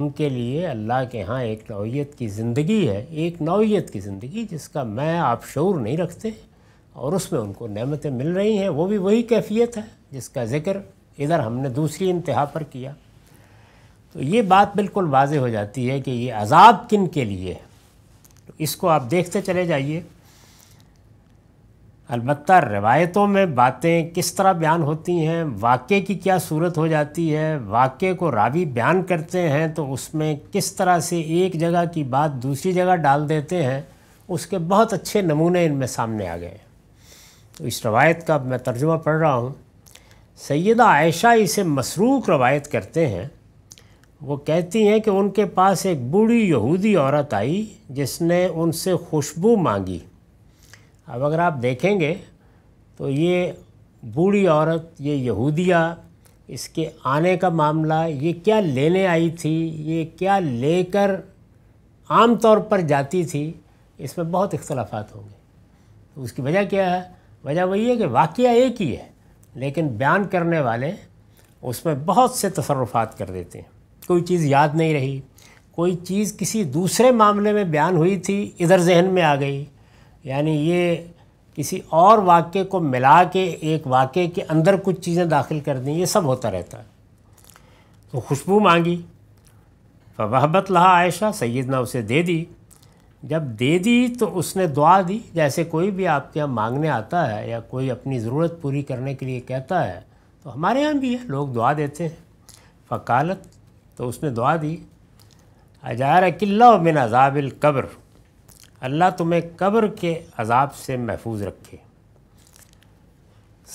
उनके लिए अल्लाह के यहाँ एक नौीयत की ज़िंदगी है एक नौीयत की ज़िंदगी जिसका मैं आप शूर नहीं रखते और उसमें उनको नमतें मिल रही हैं वो भी वही कैफियत है जिसका ज़िक्र इधर हमने दूसरी इंतहा पर किया तो ये बात बिल्कुल वाज हो जाती है कि ये अजाब किन के लिए है तो इसको आप देखते चले जाइए अलबत् रवायतों में बातें किस तरह बयान होती हैं वाक़े की क्या सूरत हो जाती है वाक़े को रावी बयान करते हैं तो उसमें किस तरह से एक जगह की बात दूसरी जगह डाल देते हैं उसके बहुत अच्छे नमूने इनमें सामने आ गए तो इस रवायत का मैं तर्जुमा पढ़ रहा हूँ सैदा आयशा इसे मसरूक रवायत करते हैं वो कहती हैं कि उनके पास एक बूढ़ी यहूदी औरत आई जिसने उनसे खुशबू मांगी अब अगर आप देखेंगे तो ये बूढ़ी औरत ये यहूदिया इसके आने का मामला ये क्या लेने आई थी ये क्या लेकर आम तौर पर जाती थी इसमें बहुत इख्तलाफात होंगे तो उसकी वजह क्या है वजह वही है कि वाक़ एक ही है लेकिन बयान करने वाले उसमें बहुत से तसरफ़ात कर देते हैं कोई चीज़ याद नहीं रही कोई चीज़ किसी दूसरे मामले में बयान हुई थी इधर जहन में आ गई यानी ये किसी और वाक्य को मिला के एक वाक्य के अंदर कुछ चीज़ें दाखिल कर दी ये सब होता रहता है तो खुशबू मांगी फवाहबत लहा आयशा सैदना उसे दे दी जब दे दी तो उसने दुआ दी जैसे कोई भी आपके यहाँ मांगने आता है या कोई अपनी ज़रूरत पूरी करने के लिए कहता है तो हमारे यहाँ भी है लोग दुआ देते हैं फ़कालत तो उसने दुआ दी अजार किल्ला मिन अजाबिल कब्र अल्लाह तुम्हें कब्र के अजाब से महफूज रखे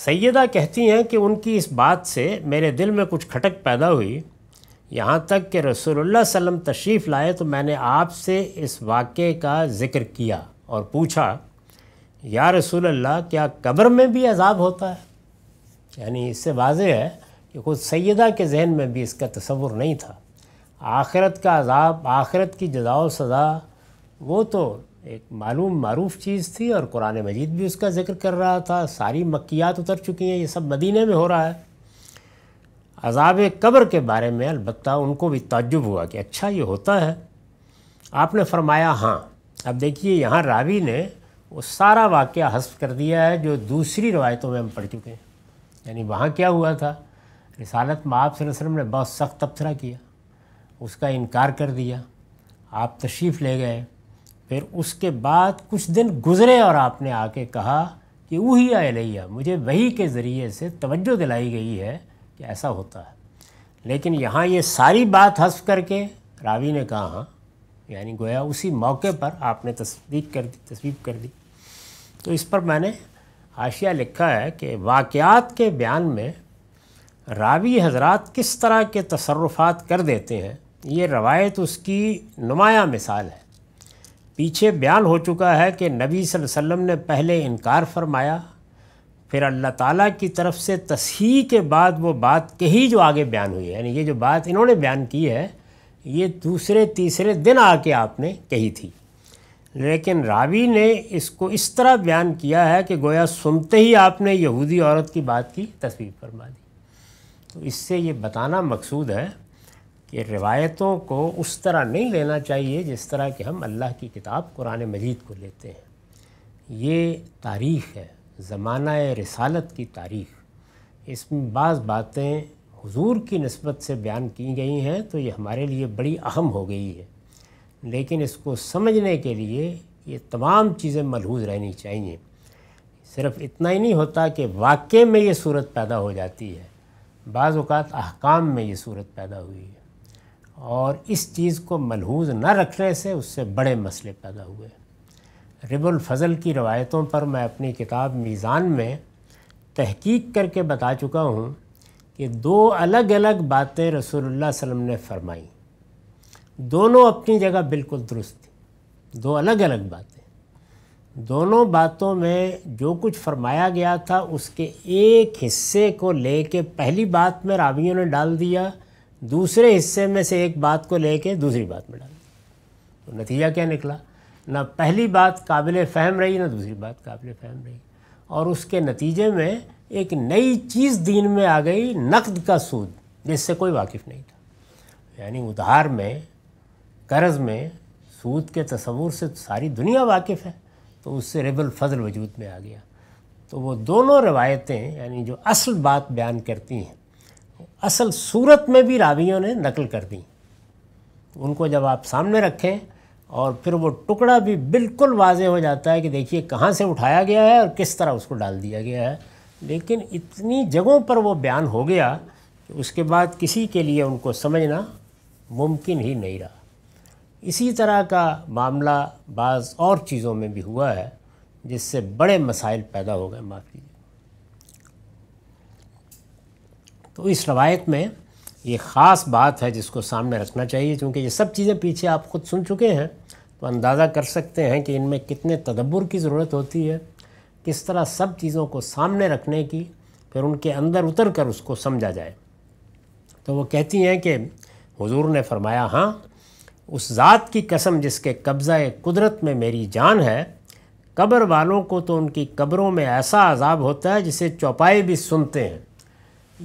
सैदा कहती हैं कि उनकी इस बात से मेरे दिल में कुछ खटक पैदा हुई यहाँ तक कि रसूलुल्लाह सल्लम तशरीफ़ लाए तो मैंने आपसे इस वाक़े का ज़िक्र किया और पूछा या रसूल अल्लाह क्या कब्र में भी अजाब होता है यानी इससे वाज है कि खुद सैदा के जहन में भी इसका तस्वुर नहीं था आखिरत का अजाब आखिरत की जजा सज़ा वो तो एक मालूम मरूफ चीज़ थी और कुरान मजीद भी उसका जिक्र कर रहा था सारी मक्यात उतर चुकी हैं ये सब मदीने में हो रहा है अजाब कब्र के बारे में अलबत् उनको भी तजुब हुआ कि अच्छा ये होता है आपने फरमाया हाँ अब देखिए यहाँ रावी ने वो सारा वाक़ हस्फ कर दिया है जो दूसरी रवायतों में हम पढ़ चुके हैं यानी वहाँ क्या हुआ था रिसालत में आप वसल्लम ने बहुत सख्त तबसरा किया उसका इनकार कर दिया आप तशरीफ़ ले गए फिर उसके बाद कुछ दिन गुज़रे और आपने आके कहा कि वही अलैया मुझे वही के ज़रिए से तवज्जो दिलाई गई है कि ऐसा होता है लेकिन यहाँ ये सारी बात हंस करके रावी ने कहा हाँ यानी गोया उसी मौके पर आपने तस्दीक कर दी तस्वीर कर दी तो इस पर मैंने आशिया लिखा है कि वाक़ के बयान में रावी हजरत किस तरह के तसरफ़ात कर देते हैं ये रवायत उसकी नुमाया मिसाल है पीछे बयान हो चुका है कि नबी वसल्लम ने पहले इनकार फरमाया फिर अल्लाह ताला की तरफ से तस्ही के बाद वो बात कही जो आगे बयान हुई है यानी ये जो बात इन्होंने बयान की है ये दूसरे तीसरे दिन आके आपने कही थी लेकिन रावी ने इसको इस तरह बयान किया है कि गोया सुनते ही आपने यहूदी औरत की बात की तस्वीर फरमा दी तो इससे ये बताना मकसूद है कि रिवायतों को उस तरह नहीं लेना चाहिए जिस तरह कि हम अल्लाह की किताब कुरान मजीद को लेते हैं ये तारीख़ है ज़माना रसालत की तारीख़ इसमें बाज़ बातें हुजूर की नस्बत से बयान की गई हैं तो ये हमारे लिए बड़ी अहम हो गई है लेकिन इसको समझने के लिए ये तमाम चीज़ें मलहूज रहनी चाहिए सिर्फ इतना ही नहीं होता कि वाक़ में ये सूरत पैदा हो जाती है बाज़ात अहकाम में ये सूरत पैदा हुई है और इस चीज़ को मलहूज न रखने से उससे बड़े मसले पैदा हुए रिबुल की रवायतों पर मैं अपनी किताब मीज़ान में तहकीक करके बता चुका हूँ कि दो अलग अलग बातें रसूलुल्लाह वसम ने फरमाईं दोनों अपनी जगह बिल्कुल दुरुस्त थी दो अलग अलग बात दोनों बातों में जो कुछ फरमाया गया था उसके एक हिस्से को लेके पहली बात में रावियों ने डाल दिया दूसरे हिस्से में से एक बात को लेके दूसरी बात में डाल दिया तो नतीजा क्या निकला ना पहली बात काबिल फ़हम रही ना दूसरी बात काबिल फ़हम रही और उसके नतीजे में एक नई चीज़ दीन में आ गई नकद का सूद जिससे कोई वाकिफ़ नहीं था यानी उधार में कर्ज़ में सूद के तस्वूर से सारी दुनिया वाकिफ़ है तो उससे रेबल फ़जल वजूद में आ गया तो वो दोनों रवायतें यानी जो असल बात बयान करती हैं असल सूरत में भी रावियों ने नकल कर दी तो उनको जब आप सामने रखें और फिर वो टुकड़ा भी बिल्कुल वाज हो जाता है कि देखिए कहाँ से उठाया गया है और किस तरह उसको डाल दिया गया है लेकिन इतनी जगहों पर वो बयान हो गया कि उसके बाद किसी के लिए उनको समझना मुमकिन ही नहीं रहा इसी तरह का मामला बाज़ और चीज़ों में भी हुआ है जिससे बड़े मसाइल पैदा हो गए माफ़ कीजिए तो इस रवायत में ये ख़ास बात है जिसको सामने रखना चाहिए क्योंकि ये सब चीज़ें पीछे आप ख़ुद सुन चुके हैं तो अंदाज़ा कर सकते हैं कि इनमें कितने तदब्बर की ज़रूरत होती है किस तरह सब चीज़ों को सामने रखने की फिर उनके अंदर उतर कर उसको समझा जाए तो वो कहती हैं कि हुजूर ने फरमाया हाँ उस ज़ात की कसम जिसके कब्ज़ा कुदरत में मेरी जान है कब्र वालों को तो उनकी कब्रों में ऐसा अजाब होता है जिसे चौपाए भी सुनते हैं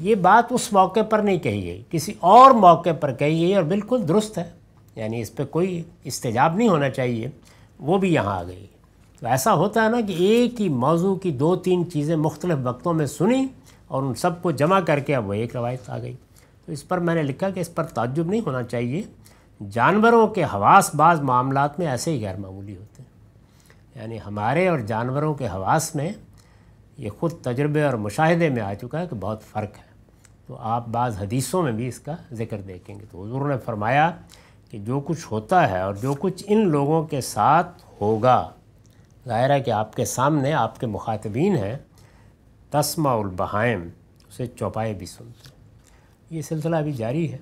ये बात उस मौके पर नहीं कही गई किसी और मौके पर कही गई और बिल्कुल दुरुस्त है यानी इस पर कोई इस्तेजाब नहीं होना चाहिए वो भी यहाँ आ गई तो ऐसा होता है ना कि एक ही मौजू की दो तीन चीज़ें मुख्तलिफ़ वक्तों में सुनी और उन सबको जमा करके अब वो एक रवायत आ गई तो इस पर मैंने लिखा कि इस पर ताज्जुब नहीं होना चाहिए जानवरों के हवास बाज मामला में ऐसे ही गैरमामूली होते हैं यानी हमारे और जानवरों के हवास में ये ख़ुद तजर्बे और मुशाहदे में आ चुका है कि बहुत फ़र्क है तो आप बाज़ हदीसों में भी इसका ज़िक्र देखेंगे तो हजूर ने फरमाया कि जो कुछ होता है और जो कुछ इन लोगों के साथ होगा ज़ाहिर है कि आपके सामने आपके मुखातबीन हैं तस्मा बहाइम उसे चौपाए भी सुनते हैं ये सिलसिला अभी जारी है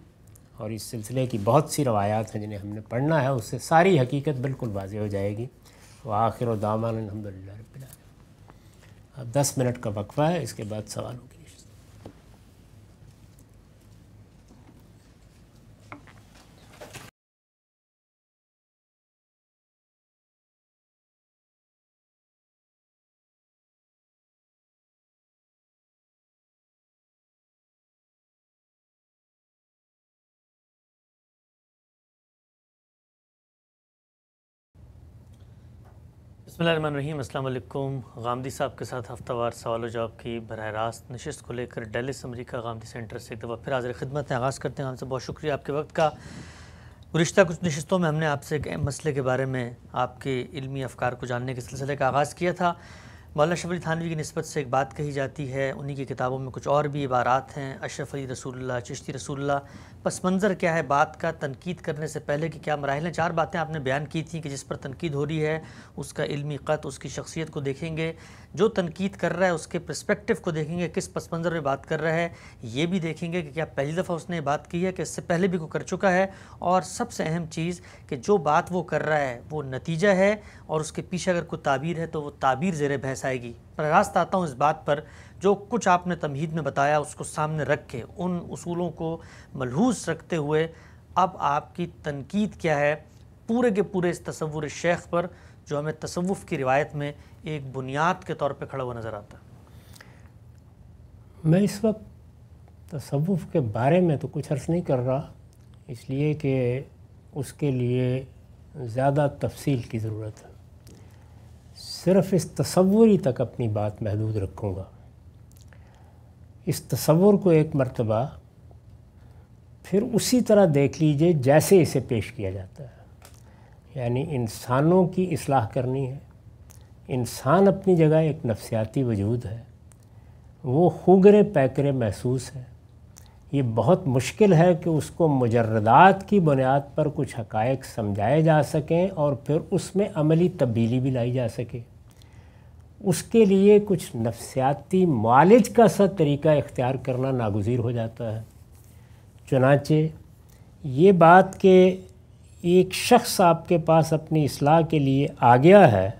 और इस सिलसिले की बहुत सी रवायात हैं जिन्हें हमने पढ़ना है उससे सारी हकीकत बिल्कुल वाज हो जाएगी व आखिर दामा अलहमदिल्ला अब दस मिनट का वक्फ़ा है इसके बाद सवालों की बसमीम अल्लाम गांधी साहब के साथ हफ्तावार सवाल जवाब की बरह रास्त नशस्त को लेकर डेलिस अमरीका गांधी सेंटर से एक दफ़ा फिर हाजिर खिदमत आगाज़ करते हैं आपसे बहुत शुक्रिया आपके वक्त का गुज्तर कुछ नशस्तों में हमने आपसे एक मसले के बारे में आपके इलमी अफकार को जानने के सिलसिले का आगाज़ किया था मौलाना शबरी अली थानवी की नस्बत से एक बात कही जाती है उन्हीं की किताबों में कुछ और भी इबारात हैं अशरफ अली रसूल्ला चश्ती रसूल्ला पस मंज़र क्या है बात का तनकीद करने से पहले कि क्या मराहल हैं चार बातें आपने बयान की थी कि जिस पर तनकीद हो रही है उसका इलमी क़त उसकी शख्सियत को देखेंगे जो तनकीद कर रहा है उसके प्रस्पेक्टिव को देखेंगे किस पस मंज़र में बात कर रहा है ये भी देखेंगे कि क्या पहली दफ़ा उसने बात की है कि इससे पहले भी को कर चुका है और सबसे अहम चीज़ कि जो बात वो कर रहा है वो नतीजा है और उसके पीछे अगर कोई ताबीर है तो वो ताबीर ज़ेर बहस आएगी प्रयास आता हूँ इस बात पर जो कुछ आपने तमहीद में बताया उसको सामने रख के उन असूलों को मलहूस रखते हुए अब आपकी तनकीद क्या है पूरे के पूरे इस तस्वुर शेख पर जो हमें तसवुफ़ की रिवायत में एक बुनियाद के तौर पर खड़ा हुआ नज़र आता मैं इस वक्त तसवुफ़ के बारे में तो कुछ अर्ज़ नहीं कर रहा इसलिए कि उसके लिए ज़्यादा तफसील की ज़रूरत है सिर्फ़ इस तस्वुरी तक अपनी बात महदूद रखूँगा इस तस्वुर को एक मरतबा फिर उसी तरह देख लीजिए जैसे इसे पेश किया जाता है यानी इंसानों की असलाह करनी है इंसान अपनी जगह एक नफसियाती वजूद है वो खूगरे पैकरे महसूस है ये बहुत मुश्किल है कि उसको मुजरदात की बुनियाद पर कुछ हकायक समझाए जा सकें और फिर उसमें अमली तब्दीली भी लाई जा सके उसके लिए कुछ नफसियाती मालिज का सा तरीका इख्तियार करना नागजीर हो जाता है चुनाचे ये बात के एक शख्स आपके पास अपनी असलाह के लिए आ गया है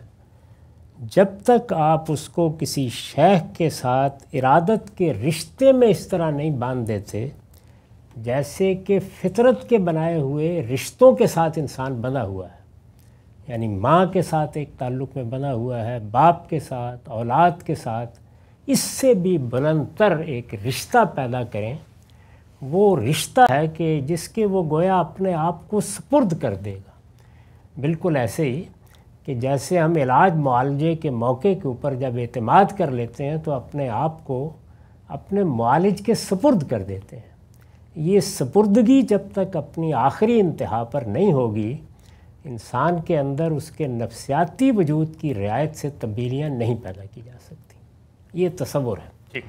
जब तक आप उसको किसी शेख के साथ इरादत के रिश्ते में इस तरह नहीं बांध देते जैसे कि फितरत के बनाए हुए रिश्तों के साथ इंसान बंधा हुआ है यानी माँ के साथ एक ताल्लुक़ में बना हुआ है बाप के साथ औलाद के साथ इससे भी बुलंदर एक रिश्ता पैदा करें वो रिश्ता है कि जिसके वो गोया अपने आप को सपुर्द कर देगा बिल्कुल ऐसे ही कि जैसे हम इलाज मुआलजे के मौके के ऊपर जब अतमाद कर लेते हैं तो अपने आप को अपने मालिज के सपुर्द कर देते हैं ये सपुर्दगी जब तक अपनी आखिरी इंतहा पर नहीं होगी इंसान के अंदर उसके नफसियाती वजूद की रियायत से तब्दीलियाँ नहीं पैदा की जा सकती ये तस्वुर है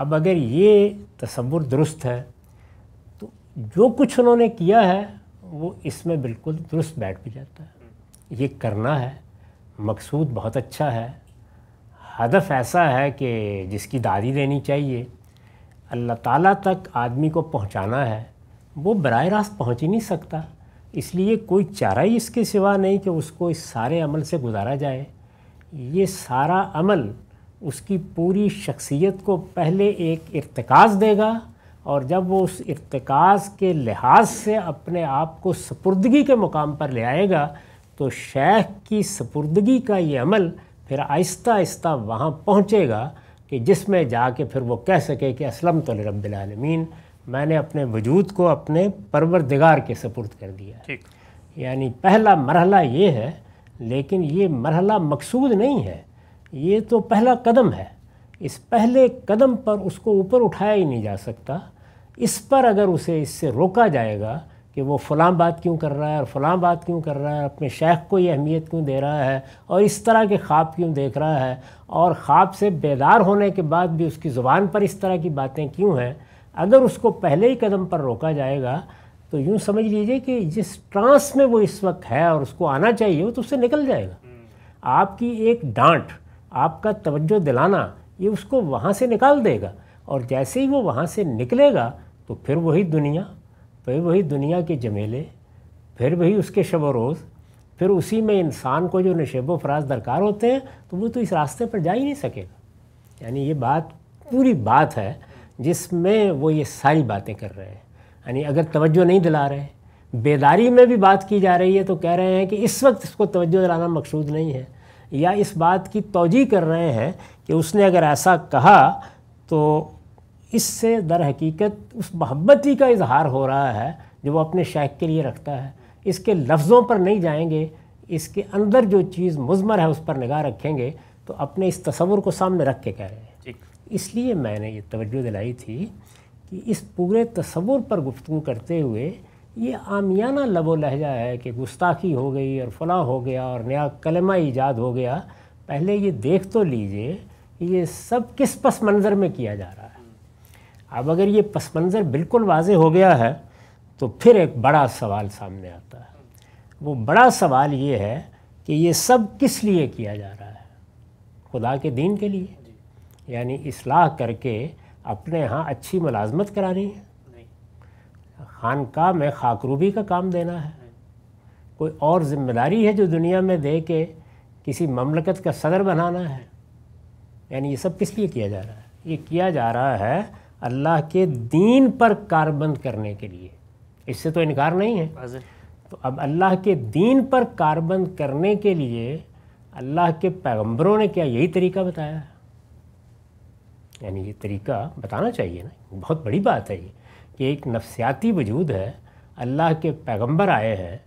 अब अगर ये तस्वुर दुरुस्त है जो कुछ उन्होंने किया है वो इसमें बिल्कुल दुरुस्त बैठ भी जाता है ये करना है मकसूद बहुत अच्छा है हदफ ऐसा है कि जिसकी दादी देनी चाहिए अल्लाह ताला तक आदमी को पहुंचाना है वो बर रास्त पहुँच ही नहीं सकता इसलिए कोई चारा ही इसके सिवा नहीं कि उसको इस सारे अमल से गुजारा जाए ये सारा अमल उसकी पूरी शख्सियत को पहले एक इरतकाज़ देगा और जब वो उस इरतकाज़ के लिहाज से अपने आप को सपुर्दगी के मुकाम पर ले आएगा तो शेख की सपुर्दगी का ये अमल फिर आहिस्ता आहिस्ता वहाँ पहुँचेगा कि जिसमें जाके फिर वो कह सके कि असलम तो रबालमीन मैंने अपने वजूद को अपने परवरदिगार के सपुर्द कर दिया यानी पहला मरहला ये है लेकिन ये मरहला मकसूद नहीं है ये तो पहला कदम है इस पहले कदम पर उसको ऊपर उठाया ही नहीं जा सकता इस पर अगर उसे इससे रोका जाएगा कि वो फ़लाँ बात क्यों कर रहा है और फ़लाँ बात क्यों कर रहा है अपने शेख को ये अहमियत क्यों दे रहा है और इस तरह के ख्वाब क्यों देख रहा है और ख्वाब से बेदार होने के बाद भी उसकी ज़ुबान पर इस तरह की बातें क्यों हैं अगर उसको पहले ही कदम पर रोका जाएगा तो यूँ समझ लीजिए कि जिस ट्रांस में वो इस वक्त है और उसको आना चाहिए वो तो उससे निकल जाएगा हम्म। आपकी एक डांट आपका तवज्जो दिलाना ये उसको वहाँ से निकाल देगा और जैसे ही वो वहाँ से निकलेगा तो फिर वही दुनिया फिर वही दुनिया के जमेले फिर वही उसके शब रोज़ फिर उसी में इंसान को जो नशेबो फराज दरकार होते हैं तो वो तो इस रास्ते पर जा ही नहीं सकेगा यानी ये बात पूरी बात है जिसमें वो ये सारी बातें कर रहे हैं यानी अगर तवज्जो नहीं दिला रहे बेदारी में भी बात की जा रही है तो कह रहे हैं कि इस वक्त इसको तवज्जो दिलाना मकसूद नहीं है या इस बात की तोजी कर रहे हैं कि उसने अगर ऐसा कहा तो इससे दर हकीकत उस मोहब्बत ही का इजहार हो रहा है जो वो अपने शेख के लिए रखता है इसके लफ्ज़ों पर नहीं जाएंगे इसके अंदर जो चीज़ मुजमर है उस पर निगाह रखेंगे तो अपने इस तस्वुर को सामने रख के कह रहे हैं इसलिए मैंने ये तवज्जो दिलाई थी कि इस पूरे तस्वुर पर गुफ्तु करते हुए ये आमियाना लबो लहजा है कि गुस्ताखी हो गई और फला हो गया और नया कलमा ईजाद हो गया पहले ये देख तो लीजिए ये सब किस पस मंज़र में किया जा रहा है अब अगर ये पस मंज़र बिल्कुल वाज हो गया है तो फिर एक बड़ा सवाल सामने आता है वो बड़ा सवाल ये है कि ये सब किस लिए किया जा रहा है खुदा के दीन के लिए यानी इसलाह करके अपने यहाँ अच्छी मुलाजमत करानी है खानका में खाकरूबी का काम देना है कोई और जिम्मेदारी है जो दुनिया में दे के किसी ममलकत का सदर बनाना है यानी ये सब किस लिए किया जा रहा है ये किया जा रहा है अल्लाह के दीन पर कारबंद करने के लिए इससे तो इनकार नहीं है तो अब अल्लाह के दीन पर कारबंद करने के लिए अल्लाह के पैगंबरों ने क्या यही तरीका बताया यानी ये तरीका बताना चाहिए ना बहुत बड़ी बात है ये कि एक नफसियाती वजूद है अल्लाह के पैगंबर आए हैं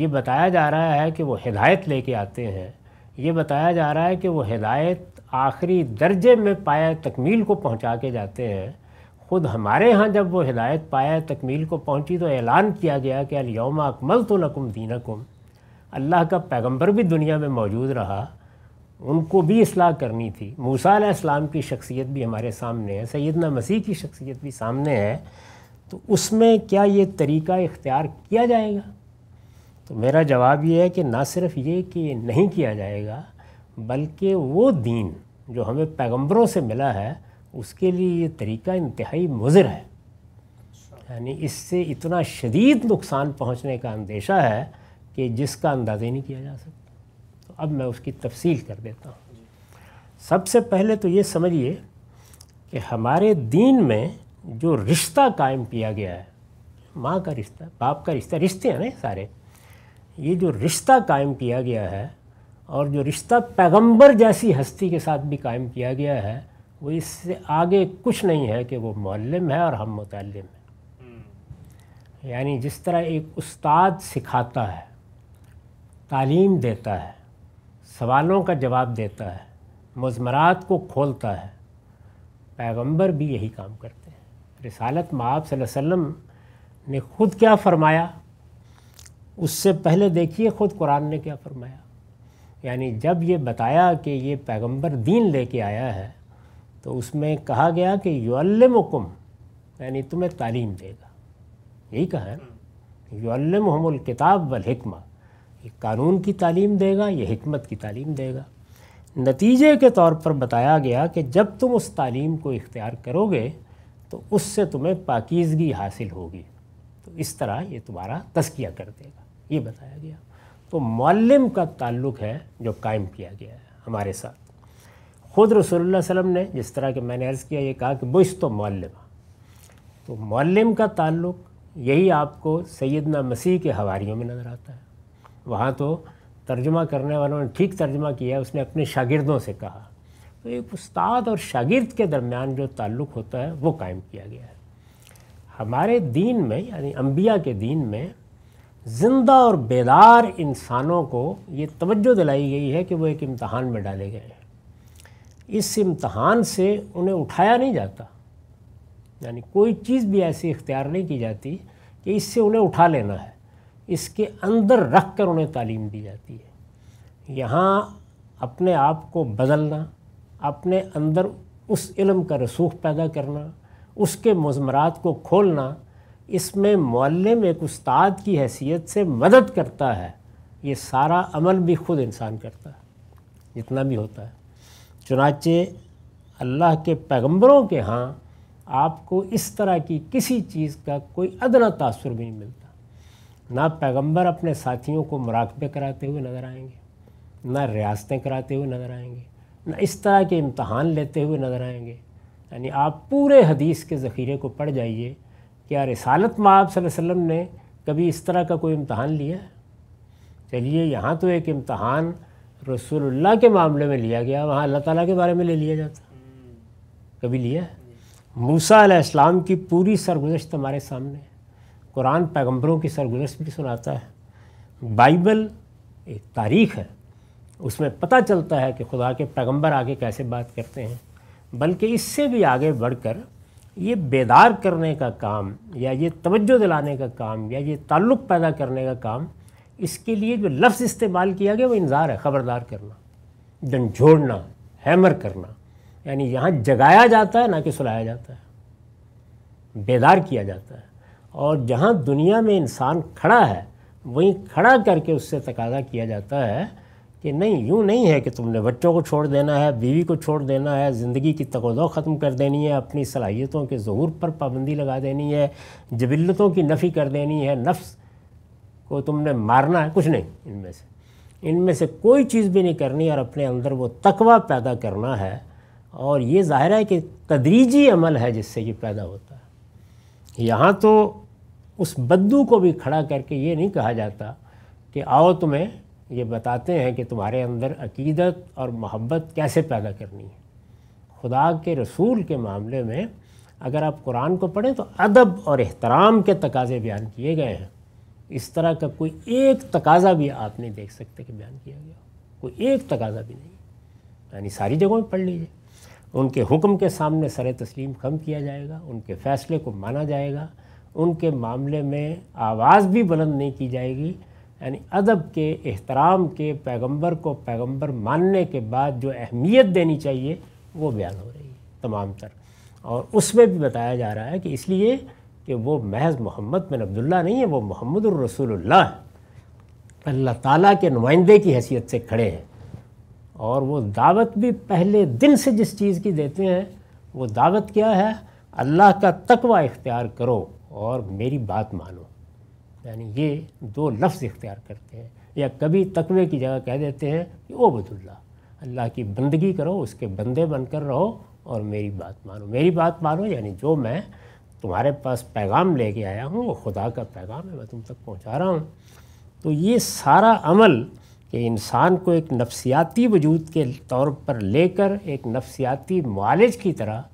ये बताया जा रहा है कि वो हिदायत लेके आते हैं ये बताया जा रहा है कि वो हिदायत आखिरी दर्जे में पाया तकमील को पहुंचा के जाते हैं ख़ुद हमारे यहाँ जब वो हिदायत पाया तकमील को पहुंची तो ऐलान किया गया कि अलयम अकमल तो नकुम दीनकुम अल्लाह का पैगंबर भी दुनिया में मौजूद रहा उनको भी असलाह करनी थी मूसा इस्लाम की शख्सियत भी हमारे सामने है सैदना मसीह की शख्सियत भी सामने है तो उसमें क्या ये तरीका इख्तियार किया जाएगा तो मेरा जवाब ये है कि ना सिर्फ ये कि नहीं किया जाएगा बल्कि वो दीन जो हमें पैगम्बरों से मिला है उसके लिए ये तरीका इंतहाई मुजर है यानी इससे इतना शदीद नुकसान पहुँचने का अंदेशा है कि जिसका अंदाज़ा नहीं किया जा सकता तो अब मैं उसकी तफसील कर देता हूँ सबसे पहले तो ये समझिए कि हमारे दीन में जो रिश्ता कायम किया गया है माँ का रिश्ता बाप का रिश्ता रिश्ते हैं ना सारे ये जो रिश्ता कायम किया गया है और जो रिश्ता पैगंबर जैसी हस्ती के साथ भी कायम किया गया है वो इससे आगे कुछ नहीं है कि वो मौलम है और हम मतलब हैं हम्म। यानी जिस तरह एक उस्ताद सिखाता है तालीम देता है सवालों का जवाब देता है मजमरात को खोलता है पैगंबर भी यही काम करते हैं रिसालत माब वसल्लम ने ख़ुद क्या फरमाया उससे पहले देखिए ख़ुद कुरान ने क्या फरमाया यानी जब ये बताया कि ये पैगंबर दीन लेके आया है तो उसमें कहा गया कि युल्लमकुम यानी तुम्हें तालीम देगा यही कहा है युल्लमहमुल किताब वल हिकमा ये कानून की तालीम देगा ये हिकमत की तालीम देगा नतीजे के तौर पर बताया गया कि जब तुम उस तालीम को इख्तियार करोगे तो उससे तुम्हें पाकिजगी हासिल होगी तो इस तरह ये तुम्हारा तस्किया कर देगा ये बताया गया तो मल्लम का ताल्लुक है जो कायम किया गया है हमारे साथ ख़ुद रसोल्ला वसम ने जिस तरह के मैंने अर्ज़ किया ये कहा कि बुश तो मल्लम तो मल्लम का ताल्लुक यही आपको सैदना मसीह के हवारीयों में नज़र आता है वहाँ तो तर्जुमा करने वालों ने ठीक तर्जुमा किया उसने अपने शागिर्दों से कहा तो एक उस्ताद और शागिर्द के दरमियान जो ताल्लुक़ होता है वो कायम किया गया है हमारे दीन में यानी अम्बिया के दीन में ज़िंदा और बेदार इंसानों को ये तवज्जो दिलाई गई है कि वो एक इम्तहान में डाले गए हैं इस इम्तहान से उन्हें उठाया नहीं जाता यानी कोई चीज़ भी ऐसी इख्तियार नहीं की जाती कि इससे उन्हें उठा लेना है इसके अंदर रख कर उन्हें तालीम दी जाती है यहाँ अपने आप को बदलना अपने अंदर उस इलम का रसूख पैदा करना उसके मजमरात को खोलना इसमें मल्लम एक उस्ताद की हैसियत से मदद करता है ये सारा अमल भी खुद इंसान करता है जितना भी होता है चुनाचे अल्लाह के पैगंबरों के यहाँ आपको इस तरह की किसी चीज़ का कोई अदना तासर भी नहीं मिलता ना पैगंबर अपने साथियों को मराकबे कराते हुए नज़र आएंगे ना रियासतें कराते हुए नज़र आएंगे ना इस तरह के इम्तहान लेते हुए नज़र आएंगे यानी आप पूरे हदीस के ज़ख़ीरे को पढ़ जाइए क्या रसालत में आप वसम ने कभी इस तरह का कोई इम्तहान लिया है चलिए यहाँ तो एक इम्तहान रसूलुल्लाह के मामले में लिया गया वहाँ अल्लाह ताला के बारे में ले लिया जाता कभी लिया है मूसा इस्लाम की पूरी सरगुजश्त हमारे सामने कुरान पैगंबरों की सरगुजश्त भी सुनाता है बाइबल एक तारीख़ है उसमें पता चलता है कि खुदा के पैगंबर आगे कैसे बात करते हैं बल्कि इससे भी आगे बढ़कर ये बेदार करने का काम या ये तवज्जो दिलाने का काम या ये ताल्लुक़ पैदा करने का काम इसके लिए जो लफ्ज़ इस्तेमाल किया गया वो इंजार है ख़बरदार करना डंझोड़ना हैमर करना यानी यहाँ जगाया जाता है ना कि सुलाया जाता है बेदार किया जाता है और जहाँ दुनिया में इंसान खड़ा है वहीं खड़ा करके उससे तकाजा किया जाता है कि नहीं यूँ नहीं है कि तुमने बच्चों को छोड़ देना है बीवी को छोड़ देना है ज़िंदगी की तकोदो ख़त्म कर देनी है अपनी सलाहियतों के ज़हूर पर पाबंदी लगा देनी है जबिलतों की नफ़ी कर देनी है नफ्स को तुमने मारना है कुछ नहीं इनमें से इनमें से कोई चीज़ भी नहीं करनी और अपने अंदर वो तकवा पैदा करना है और ये ज़ाहिर है कि तदरीजी अमल है जिससे ये पैदा होता है यहाँ तो उस बद्दू को भी खड़ा करके ये नहीं कहा जाता कि आओ तुम्हें ये बताते हैं कि तुम्हारे अंदर अकीदत और मोहब्बत कैसे पैदा करनी है खुदा के रसूल के मामले में अगर आप कुरान को पढ़ें तो अदब और एहतराम के तकाजे बयान किए गए हैं इस तरह का कोई एक तकाजा भी आप नहीं देख सकते कि बयान किया गया कोई एक तकाजा भी नहीं यानी सारी जगहों में पढ़ लीजिए उनके हुक्म के सामने सर तस्लीम कम किया जाएगा उनके फ़ैसले को माना जाएगा उनके मामले में आवाज़ भी बुलंद नहीं की जाएगी यानी अदब के एहतराम के पैगंबर को पैगंबर मानने के बाद जो अहमियत देनी चाहिए वो बयान हो रही है तमाम तर और उसमें भी बताया जा रहा है कि इसलिए कि वो महज मोहम्मद बिन अब्दुल्ला नहीं है वो मोहम्मद रसूलुल्लाह अल्लाह ताला के नुमाइंदे की हैसियत से खड़े हैं और वो दावत भी पहले दिन से जिस चीज़ की देते हैं वो दावत क्या है अल्लाह का तकवा इख्तियार करो और मेरी बात मानो यानी ये दो लफ्ज़ इख्तियार करते हैं या कभी तकवे की जगह कह देते हैं कि ओ बदुल्ला अल्लाह की बंदगी करो उसके बंदे बनकर रहो और मेरी बात मानो मेरी बात मानो यानी जो मैं तुम्हारे पास पैगाम लेके आया हूँ वो खुदा का पैगाम है मैं तुम तक पहुँचा रहा हूँ तो ये सारा अमल कि इंसान को एक नफसियाती वजूद के तौर पर लेकर एक नफसियाती मालिज की तरह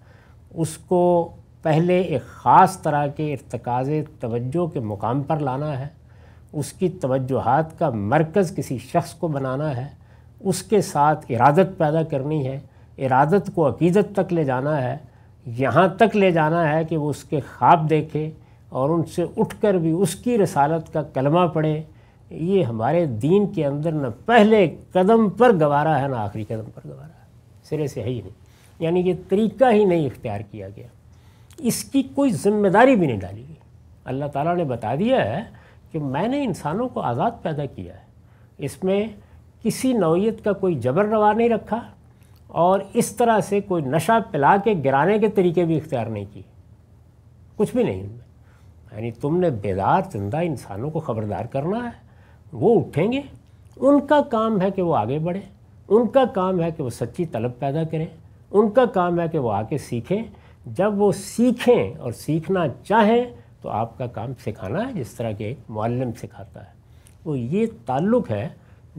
उसको पहले एक ख़ास तरह के इरतकाज़ तवज्जो के मुकाम पर लाना है उसकी तवज्जोहात का मरकज़ किसी शख्स को बनाना है उसके साथ इरादत पैदा करनी है इरादत को अकीदत तक ले जाना है यहाँ तक ले जाना है कि वो उसके ख्वाब देखे और उनसे उठकर भी उसकी रसालत का कलमा पढ़े ये हमारे दीन के अंदर न पहले कदम पर गवारा है ना आखिरी कदम पर गवारा है सिरे से है ही नहीं यानी कि तरीका ही नहीं इख्तियार किया गया इसकी कोई जिम्मेदारी भी नहीं डाली गई अल्लाह ताला ने बता दिया है कि मैंने इंसानों को आज़ाद पैदा किया है इसमें किसी नौीयत का कोई जबर रवा नहीं रखा और इस तरह से कोई नशा पिला के गिराने के तरीके भी इख्तियार नहीं किए कुछ भी नहीं उनमें यानी तुमने बेदार जिंदा इंसानों को ख़बरदार करना है वो उठेंगे उनका काम है कि वो आगे बढ़ें उनका काम है कि वो सच्ची तलब पैदा करें उनका काम है कि वो आके सीखें जब वो सीखें और सीखना चाहें तो आपका काम सिखाना है जिस तरह के एक मालम सिखाता है वो तो ये ताल्लुक़ है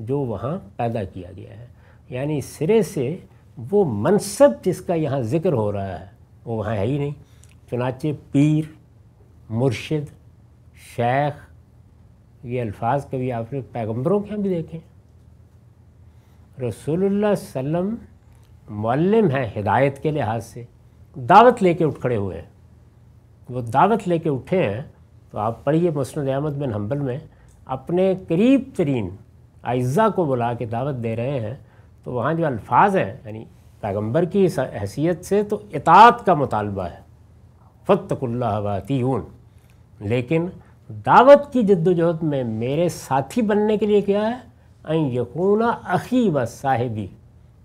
जो वहाँ पैदा किया गया है यानी सिरे से वो मनसब जिसका यहाँ ज़िक्र हो रहा है वो वहाँ है ही नहीं चुनाचे पीर मुर्शिद शेख ये अल्फाज कभी आपने पैगम्बरों के भी देखें रसूलुल्लाह सल्लम मल्लम है हिदायत के लिहाज से दावत लेके उठ खड़े हुए हैं वो दावत लेके उठे हैं तो आप पढ़िए मसनद अहमद बिन हम्बल में अपने करीब तरीन अज्जा को बुला के दावत दे रहे हैं तो वहाँ जो अल्फाज हैं यानी पैगम्बर की हैसियत से तो इतात का मुतालबा है फ़तकुल्लातीून लेकिन दावत की जद्दोजहद में मेरे साथी बनने के लिए क्या है अन यकूना अखी व साहिबी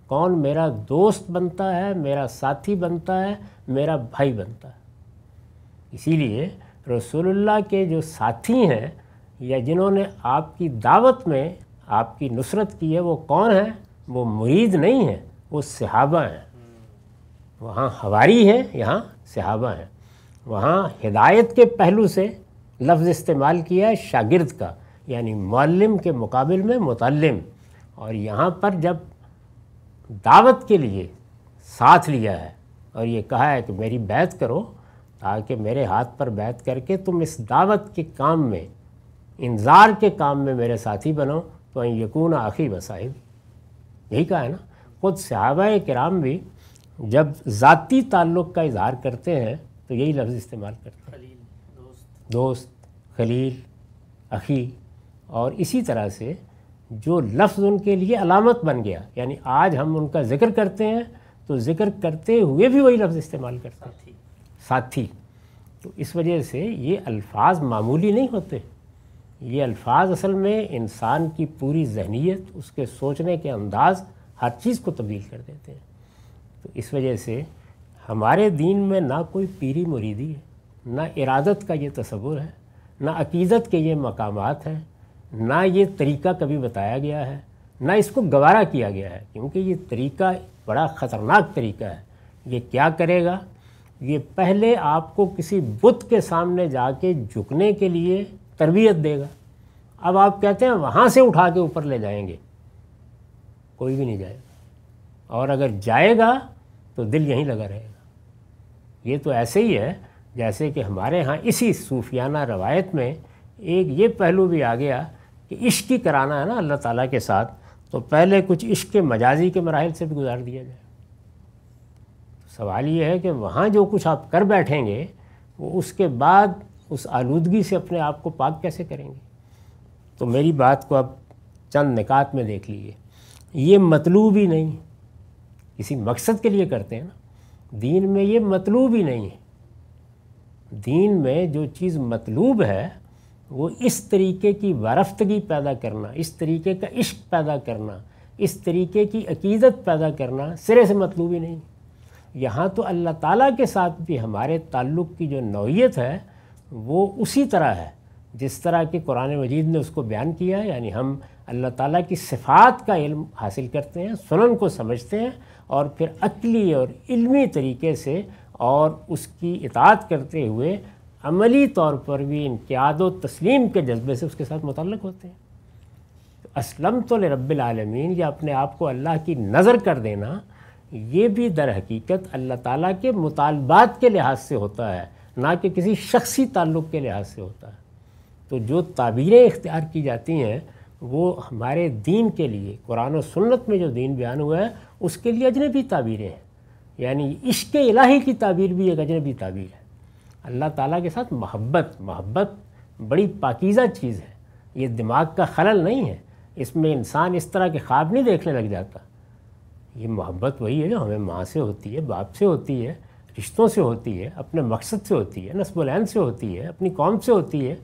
कौन मेरा दोस्त बनता है मेरा साथी बनता है मेरा भाई बनता है इसीलिए रसूलुल्लाह के जो साथी हैं या जिन्होंने आपकी दावत में आपकी नुसरत की है वो कौन है वो मुरीद नहीं है वो सहाबा हैं वहाँ हवारी हैं यहाँ सहाबा हैं वहाँ हिदायत के पहलू से लफ्ज़ इस्तेमाल किया है शागिर्द का यानी मल्लम के मुकाबले में मुतलम और यहाँ पर जब दावत के लिए साथ लिया है और ये कहा है कि मेरी बैत करो ताकि मेरे हाथ पर बैत करके तुम इस दावत के काम में इंतज़ार के काम में मेरे साथी बनो तो यकून आखिरी वसाहिब यही कहा है ना खुद सहाबा कराम भी जब ज़ाती ताल्लुक़ का इजहार करते हैं तो यही लफ्ज़ इस्तेमाल करते हैं खलील दोस्त दोस्त खलील अखी और इसी तरह से जो लफ्ज़ उनके लिए अलामत बन गया यानी आज हम उनका ज़िक्र करते हैं तो ज़िक्र करते हुए भी वही लफ्ज़ इस्तेमाल करते हैं साथी तो इस वजह से ये अल्फाज मामूली नहीं होते ये अल्फाज असल में इंसान की पूरी जहनीत उसके सोचने के अंदाज़ हर चीज़ को तब्दील कर देते हैं तो इस वजह से हमारे दीन में ना कोई पीरी मुरीदी है ना इरादत का ये तस्वुर है ना अकीदत के ये मकाम हैं ना ये तरीका कभी बताया गया है ना इसको गवारा किया गया है क्योंकि ये तरीका बड़ा ख़तरनाक तरीका है ये क्या करेगा ये पहले आपको किसी बुत के सामने जाके झुकने के लिए तरबियत देगा अब आप कहते हैं वहाँ से उठा के ऊपर ले जाएंगे कोई भी नहीं जाएगा और अगर जाएगा तो दिल यहीं लगा रहेगा ये तो ऐसे ही है जैसे कि हमारे यहाँ इसी सूफियाना रवायत में एक ये पहलू भी आ गया कि इश्क ही कराना है ना अल्लाह ताला के साथ तो पहले कुछ इश्क के मजाजी के मराहल से भी गुजार दिया जाए तो सवाल ये है कि वहाँ जो कुछ आप कर बैठेंगे वो उसके बाद उस आलूदगी से अपने आप को पाक कैसे करेंगे तो मेरी बात को आप चंद निकात में देख लीजिए ये मतलूब ही नहीं किसी मकसद के लिए करते हैं ना दीन में ये मतलूब ही नहीं है दीन में जो चीज़ मतलूब है वो इस तरीके की वारफ्तगी पैदा करना इस तरीके का इश्क पैदा करना इस तरीके की अकीदत पैदा करना सिरे से मतलूब ही नहीं यहाँ तो अल्लाह ताला के साथ भी हमारे ताल्लुक़ की जो नौीयत है वो उसी तरह है जिस तरह के कुरान मजीद ने उसको बयान किया है यानी हम अल्लाह ताला की सिफ़ात का इल्म हासिल करते हैं सुनन को समझते हैं और फिर अकली और इल्मी तरीके से और उसकी इतात करते हुए अमली तौर पर भी इम्तियाज व तस्लीम के जज्बे से उसके साथ मुतल होते हैं असलम तो रबालमीन या अपने आप को अल्लाह की नज़र कर देना ये भी दर हकीकत अल्लाह ताला के मुतालबात के लिहाज से होता है ना कि किसी शख्सी ताल्लुक़ के लिहाज से होता है तो जो ताबीरें इख्तियार की जाती हैं वो हमारे दीन के लिए कुरान और सुन्नत में जो दीन बयान हुआ है उसके लिए अजनबी ताबीरें हैं यानी इश्क इलाही की ताबीर भी एक अजनबी ताबीर है अल्लाह ताला के साथ मोहब्बत मोहब्बत बड़ी पाकिज़ा चीज़ है ये दिमाग का खलल नहीं है इसमें इंसान इस तरह के ख्वाब नहीं देखने लग जाता ये मोहब्बत वही है जो हमें माँ से होती है बाप से होती है रिश्तों से होती है अपने मकसद से होती है नस्बुलैन से होती है अपनी कौम से होती है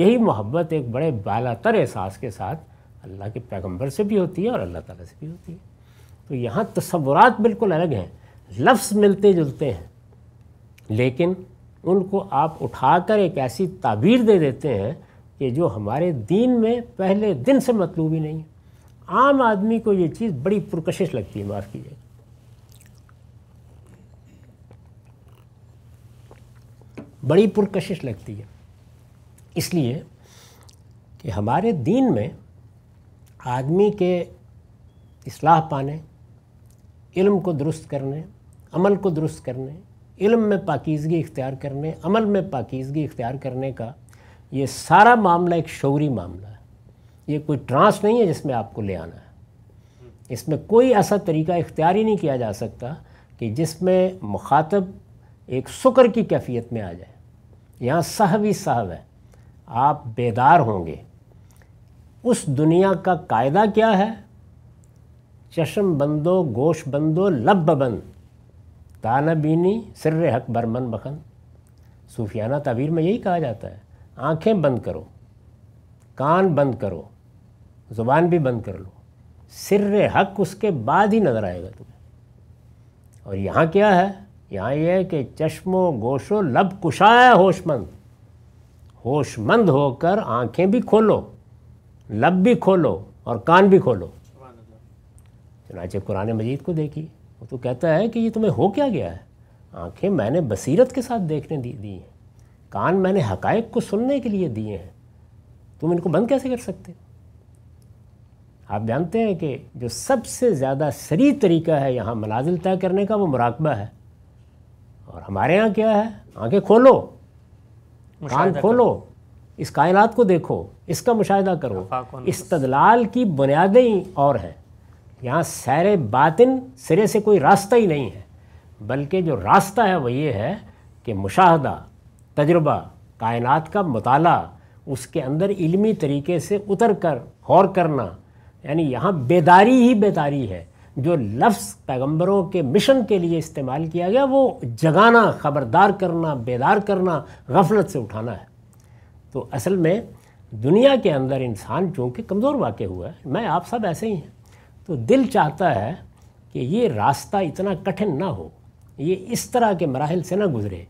यही मोहब्बत एक बड़े बालातर एहसास के साथ अल्लाह के पैगम्बर से भी होती है और अल्लाह ताला से भी होती है तो यहाँ तस्वुरात बिल्कुल अलग हैं लफ्ज़ मिलते जुलते हैं लेकिन उनको आप उठाकर एक ऐसी ताबीर दे देते हैं कि जो हमारे दीन में पहले दिन से मतलूब ही नहीं आम आदमी को ये चीज़ बड़ी पुरकशिश लगती है माफ़ कीजिएगा बड़ी पुरकशिश लगती है इसलिए कि हमारे दीन में आदमी के इसलाह पाने इल्म को दुरुस्त करने अमल को दुरुस्त करने इल्म में पाकिजगी इख्तियार करने अमल में पाकिजगी इख्तियार करने का ये सारा मामला एक शौरी मामला है ये कोई ट्रांस नहीं है जिसमें आपको ले आना है इसमें कोई ऐसा तरीका इख्तियार ही नहीं किया जा सकता कि जिसमें मुखातब एक शुक्र की कैफियत में आ जाए यहाँ साहब ही साहब है आप बेदार होंगे उस दुनिया का कायदा क्या है चश्म बंदो गोश बंदो लब बंद ताना बीनी सिर हक बरमन बखन सूफियाना तबीर में यही कहा जाता है आंखें बंद करो कान बंद करो ज़ुबान भी बंद कर लो सिर हक उसके बाद ही नज़र आएगा तुम्हें और यहाँ क्या है यहाँ यह है कि चश्मो गोशो लब कुशाया होशमंद होशमंद होकर आंखें भी खोलो लब भी खोलो और कान भी खोलो चुनाचे कुरान मजीद को देखिए वो तो कहता है कि ये तुम्हें हो क्या गया है आंखें मैंने बसीरत के साथ देखने दी दी हैं कान मैंने हकायक को सुनने के लिए दिए हैं तुम इनको बंद कैसे कर सकते आप जानते हैं कि जो सबसे ज़्यादा सरी तरीका है यहाँ मनाजिल तय करने का वो मुराकबा है और हमारे यहाँ क्या है आंखें खोलो कान खोलो इस कायनात को देखो इसका मुशाह करो इस तदलाल की बुनियादें और हैं यहाँ सैर बातिन सिरे से कोई रास्ता ही नहीं है बल्कि जो रास्ता है वो ये है कि मुशाहदा तजर्बा कायनात का मताल उसके अंदर इलमी तरीके से उतर कर गौर करना यानी यहाँ बेदारी ही बेदारी है जो लफ्ज़ पैगंबरों के मिशन के लिए इस्तेमाल किया गया वो जगाना ख़बरदार करना बेदार करना गफलत से उठाना है तो असल में दुनिया के अंदर इंसान चूँकि कमज़ोर वाक़ हुआ है मैं आप सब ऐसे ही हैं तो दिल चाहता है कि ये रास्ता इतना कठिन ना हो ये इस तरह के मराहल से ना गुजरे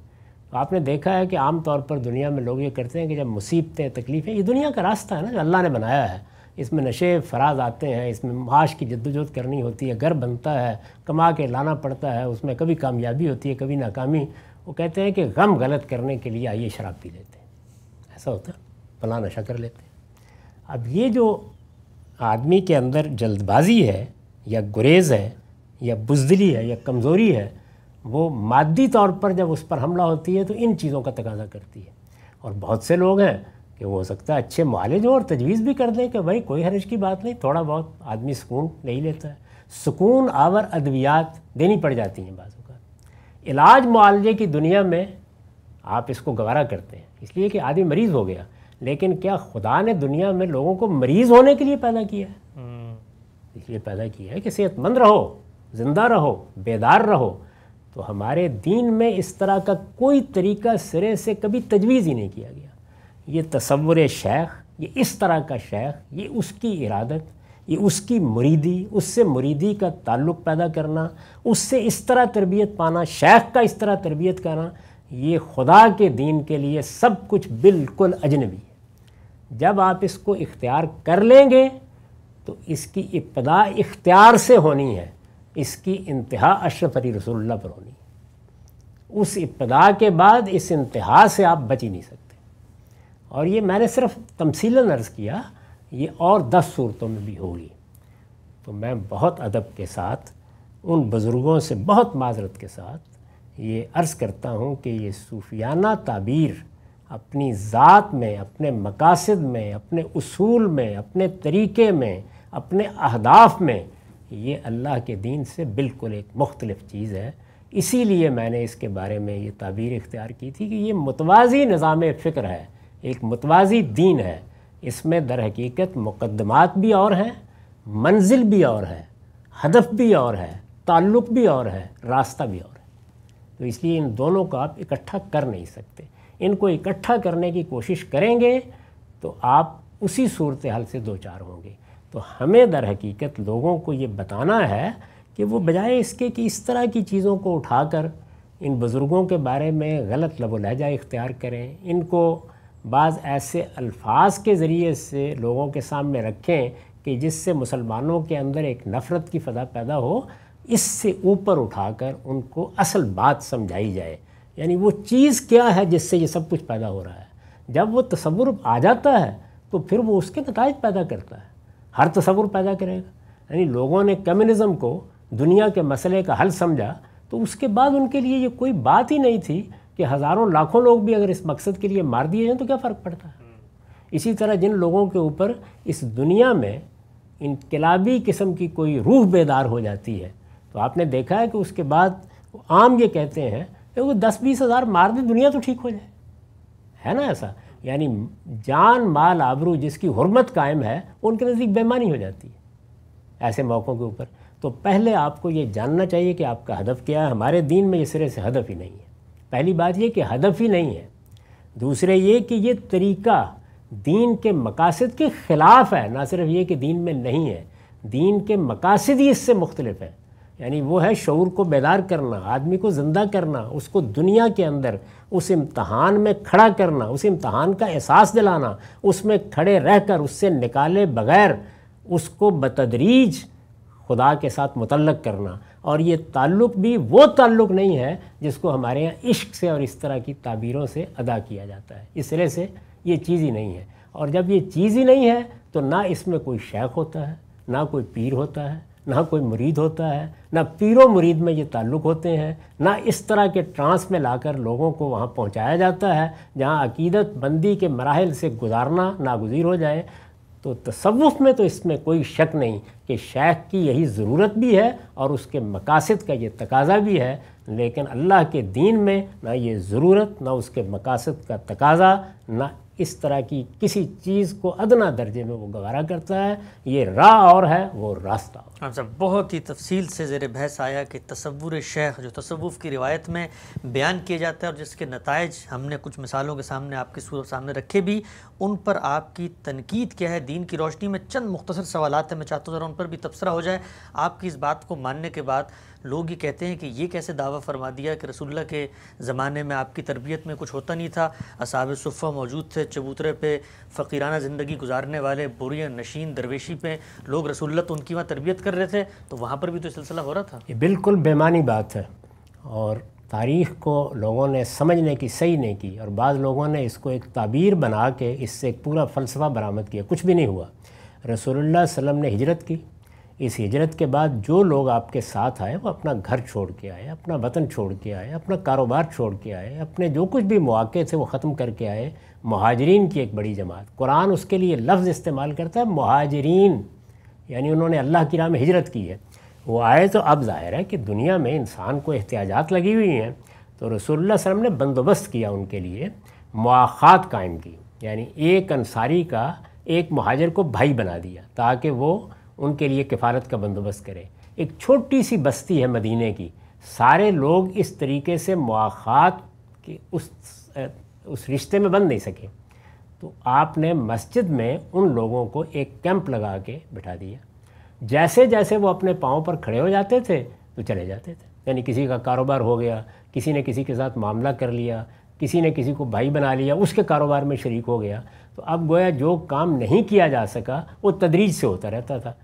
तो आपने देखा है कि आम तौर पर दुनिया में लोग ये करते हैं कि जब मुसीबतें तकलीफ़ें ये दुनिया का रास्ता है ना जो अल्लाह ने बनाया है इसमें नशे फराज आते हैं इसमें माश की जद्दोजहद करनी होती है घर बनता है कमा के लाना पड़ता है उसमें कभी कामयाबी होती है कभी नाकामी वो कहते हैं कि गम गलत करने के लिए आइए शराब पी लेते हैं ऐसा होता है भला नशा कर लेते हैं अब ये जो आदमी के अंदर जल्दबाजी है या गुरेज है या बुजदली है या कमज़ोरी है वो मादी तौर पर जब उस पर हमला होती है तो इन चीज़ों का तकाजा करती है और बहुत से लोग हैं कि वो हो सकता है अच्छे मालिज हों और तजवीज़ भी कर दें कि भाई कोई हरज की बात नहीं थोड़ा बहुत आदमी सुकून नहीं लेता है सुकून आवर अद्वियात देनी पड़ जाती हैं बाज़ों का इलाज मुआलजे की दुनिया में आप इसको गवारा करते हैं इसलिए कि आदमी मरीज़ हो गया लेकिन क्या खुदा ने दुनिया में लोगों को मरीज़ होने के लिए पैदा किया है हम्म। इसलिए पैदा किया है कि सेहतमंद रहो ज़िंदा रहो बेदार रहो तो हमारे दीन में इस तरह का कोई तरीका सिरे से कभी तजवीज़ ही नहीं किया गया ये तस्वुर शेख ये इस तरह का शेख ये उसकी इरादत ये उसकी मुरीदी उससे मुरीदी का ताल्लुक़ पैदा करना उससे इस तरह तरबियत पाना शेख का इस तरह तरबियत करना ये खुदा के दीन के लिए सब कुछ बिल्कुल अजनबी है जब आप इसको इख्तियार कर लेंगे तो इसकी इब्तदा इख्तियार से होनी है इसकी इंतहा अशरफ अली रसोल्ला पर होनी है उस इब्तदा के बाद इस इंतहा से आप बच ही नहीं सकते और ये मैंने सिर्फ तमसीला अर्ज़ किया ये और दस सूरतों में भी होगी तो मैं बहुत अदब के साथ उन बुज़ुर्गों से बहुत माजरत के साथ ये अर्ज़ करता हूँ कि ये सूफियाना ताबीर अपनी ज़ात में अपने मकासद में अपने असूल में अपने तरीके में अपने अहदाफ में ये अल्लाह के दीन से बिल्कुल एक मुख्तलिफ़ चीज़ है इसीलिए मैंने इसके बारे में ये ताबीर इख्तियार की थी कि ये मुतवाज़ी निज़ाम फ़िक्र है एक मुतवाज़ी दीन है इसमें दर हकीकत मुकदमात भी और हैं मंजिल भी और है हदफ भी और है ताल्लुक़ भी और है रास्ता भी और है तो इसलिए इन दोनों को आप इकट्ठा कर नहीं सकते इनको इकट्ठा करने की कोशिश करेंगे तो आप उसी सूरत हाल से दो चार होंगे तो हमें दर हकीकत लोगों को ये बताना है कि वो बजाय इसके कि इस तरह की चीज़ों को उठाकर इन बुज़ुर्गों के बारे में गलत लब लहजा इख्तियार करें इनको बाज़ ऐसे अल्फाज के ज़रिए से लोगों के सामने रखें कि जिससे मुसलमानों के अंदर एक नफ़रत की फ़दा पैदा हो इससे ऊपर उठाकर उनको असल बात समझाई जाए यानी वो चीज़ क्या है जिससे ये सब कुछ पैदा हो रहा है जब वो तस्वुर आ जाता है तो फिर वो उसके नतज पैदा करता है हर तस्वुर पैदा करेगा यानी लोगों ने कम्युनिज़म को दुनिया के मसले का हल समझा तो उसके बाद उनके लिए ये कोई बात ही नहीं थी कि हज़ारों लाखों लोग भी अगर इस मकसद के लिए मार दिए जाएँ तो क्या फ़र्क पड़ता है इसी तरह जिन लोगों के ऊपर इस दुनिया में इनकलाबी किस्म की कोई रूह बेदार हो जाती है तो आपने देखा है कि उसके बाद आम ये कहते हैं देखो दस बीस हज़ार मार दे दुनिया तो ठीक हो जाए है ना ऐसा यानी जान माल आबरू जिसकी हरमत कायम है उनके नज़दीक बेमानी हो जाती है ऐसे मौक़ों के ऊपर तो पहले आपको ये जानना चाहिए कि आपका हदफ क्या है हमारे दीन में ये सिरे से हदफ ही नहीं है पहली बात ये कि हदफ ही नहीं है दूसरे ये कि ये तरीका दीन के मकासद के ख़िलाफ़ है ना सिर्फ ये कि दीन में नहीं है दीन के मकासद ही इससे मुख्तलिफ है यानी वो है शौर को बेदार करना आदमी को ज़िंदा करना उसको दुनिया के अंदर उस इम्तहान में खड़ा करना उस इम्तहान का एहसास दिलाना उसमें खड़े रहकर उससे निकाले बगैर उसको बतदरीज खुदा के साथ मुतलक करना और ये ताल्लुक़ भी वो ताल्लुक़ नहीं है जिसको हमारे यहाँ इश्क से और इस तरह की ताबीरों से अदा किया जाता है इस तरह से ये चीज़ ही नहीं है और जब ये चीज़ ही नहीं है तो ना इसमें कोई शेख होता है ना कोई पीर होता है ना कोई मुरीद होता है ना पीरो मुरीद में ये ताल्लुक़ होते हैं ना इस तरह के ट्रांस में लाकर लोगों को वहाँ पहुँचाया जाता है जहाँ अकीदत बंदी के मराहल से गुजारना नागजीर हो जाए तो तसवुफ़ में तो इसमें कोई शक नहीं कि शेख की यही ज़रूरत भी है और उसके मकासद का ये तकाजा भी है लेकिन अल्लाह के दीन में ना ये ज़रूरत ना उसके मकासद का तकाजा ना इस तरह की किसी चीज़ को अदना दर्जे में वो गवारा करता है ये राह और है वो रास्ता हाँ सर बहुत ही तफसील से ज़ेर बहस आया कि तस्वुर शेख जो तसवुफ़ की रिवायत में बयान किया जाता है और जिसके नतज हमने कुछ मिसालों के सामने आपके सूरत सामने रखे भी उन पर आपकी तनकीद क्या है दीन की रोशनी में चंद मुख्तर सवाल हैं मैं चाहता हूँ उन पर भी तबसरा हो जाए आपकी इस बात को मानने के बाद लोग ये कहते हैं कि ये कैसे दावा फरमा दिया कि रसुल्ला के ज़माने में आपकी तरबियत में कुछ होता नहीं था असाब सुफ़ा मौजूद थे चबूतरे पे फ़कीराना ज़िंदगी गुजारने वाले बुरिया नशीन दरवेशी पे लोग रसुल्ला तो उनकी वहाँ तरबियत कर रहे थे तो वहाँ पर भी तो सिलसिला हो रहा था ये बिल्कुल बेमानी बात है और तारीख़ को लोगों ने समझने की सही नहीं की और बाद लोगों ने इसको एक ताबीर बना के इससे एक पूरा फ़लसफ़ा बरामद किया कुछ भी नहीं हुआ रसोल्ला वसम ने हिजरत की इस हिजरत के बाद जो लोग आपके साथ आए वो अपना घर छोड़ के आए अपना वतन छोड़ के आए अपना कारोबार छोड़ के आए अपने जो कुछ भी मौक़े थे वो ख़त्म करके आए महाजरीन की एक बड़ी जमात कुरान उसके लिए लफ्ज़ इस्तेमाल करता है महाजरीन यानी उन्होंने अल्लाह की राह में हिजरत की है वो आए तो अब ज़ाहिर है कि दुनिया में इंसान को एहतियाजात लगी हुई हैं तो रसोल्ला वसम ने बंदोबस्त किया उनके लिए मुआात कायम की यानी एक अंसारी का एक महाजर को भाई बना दिया ताकि वो उनके लिए किफ़ालत का बंदोबस्त करें एक छोटी सी बस्ती है मदीने की सारे लोग इस तरीके से मवाक़ात के उस उस रिश्ते में बन नहीं सके तो आपने मस्जिद में उन लोगों को एक कैंप लगा के बिठा दिया जैसे जैसे वो अपने पाँव पर खड़े हो जाते थे तो चले जाते थे यानी किसी का कारोबार हो गया किसी ने किसी के साथ मामला कर लिया किसी ने किसी को भाई बना लिया उसके कारोबार में शरीक हो गया तो अब गोया जो काम नहीं किया जा सका वो तदरीज से होता रहता था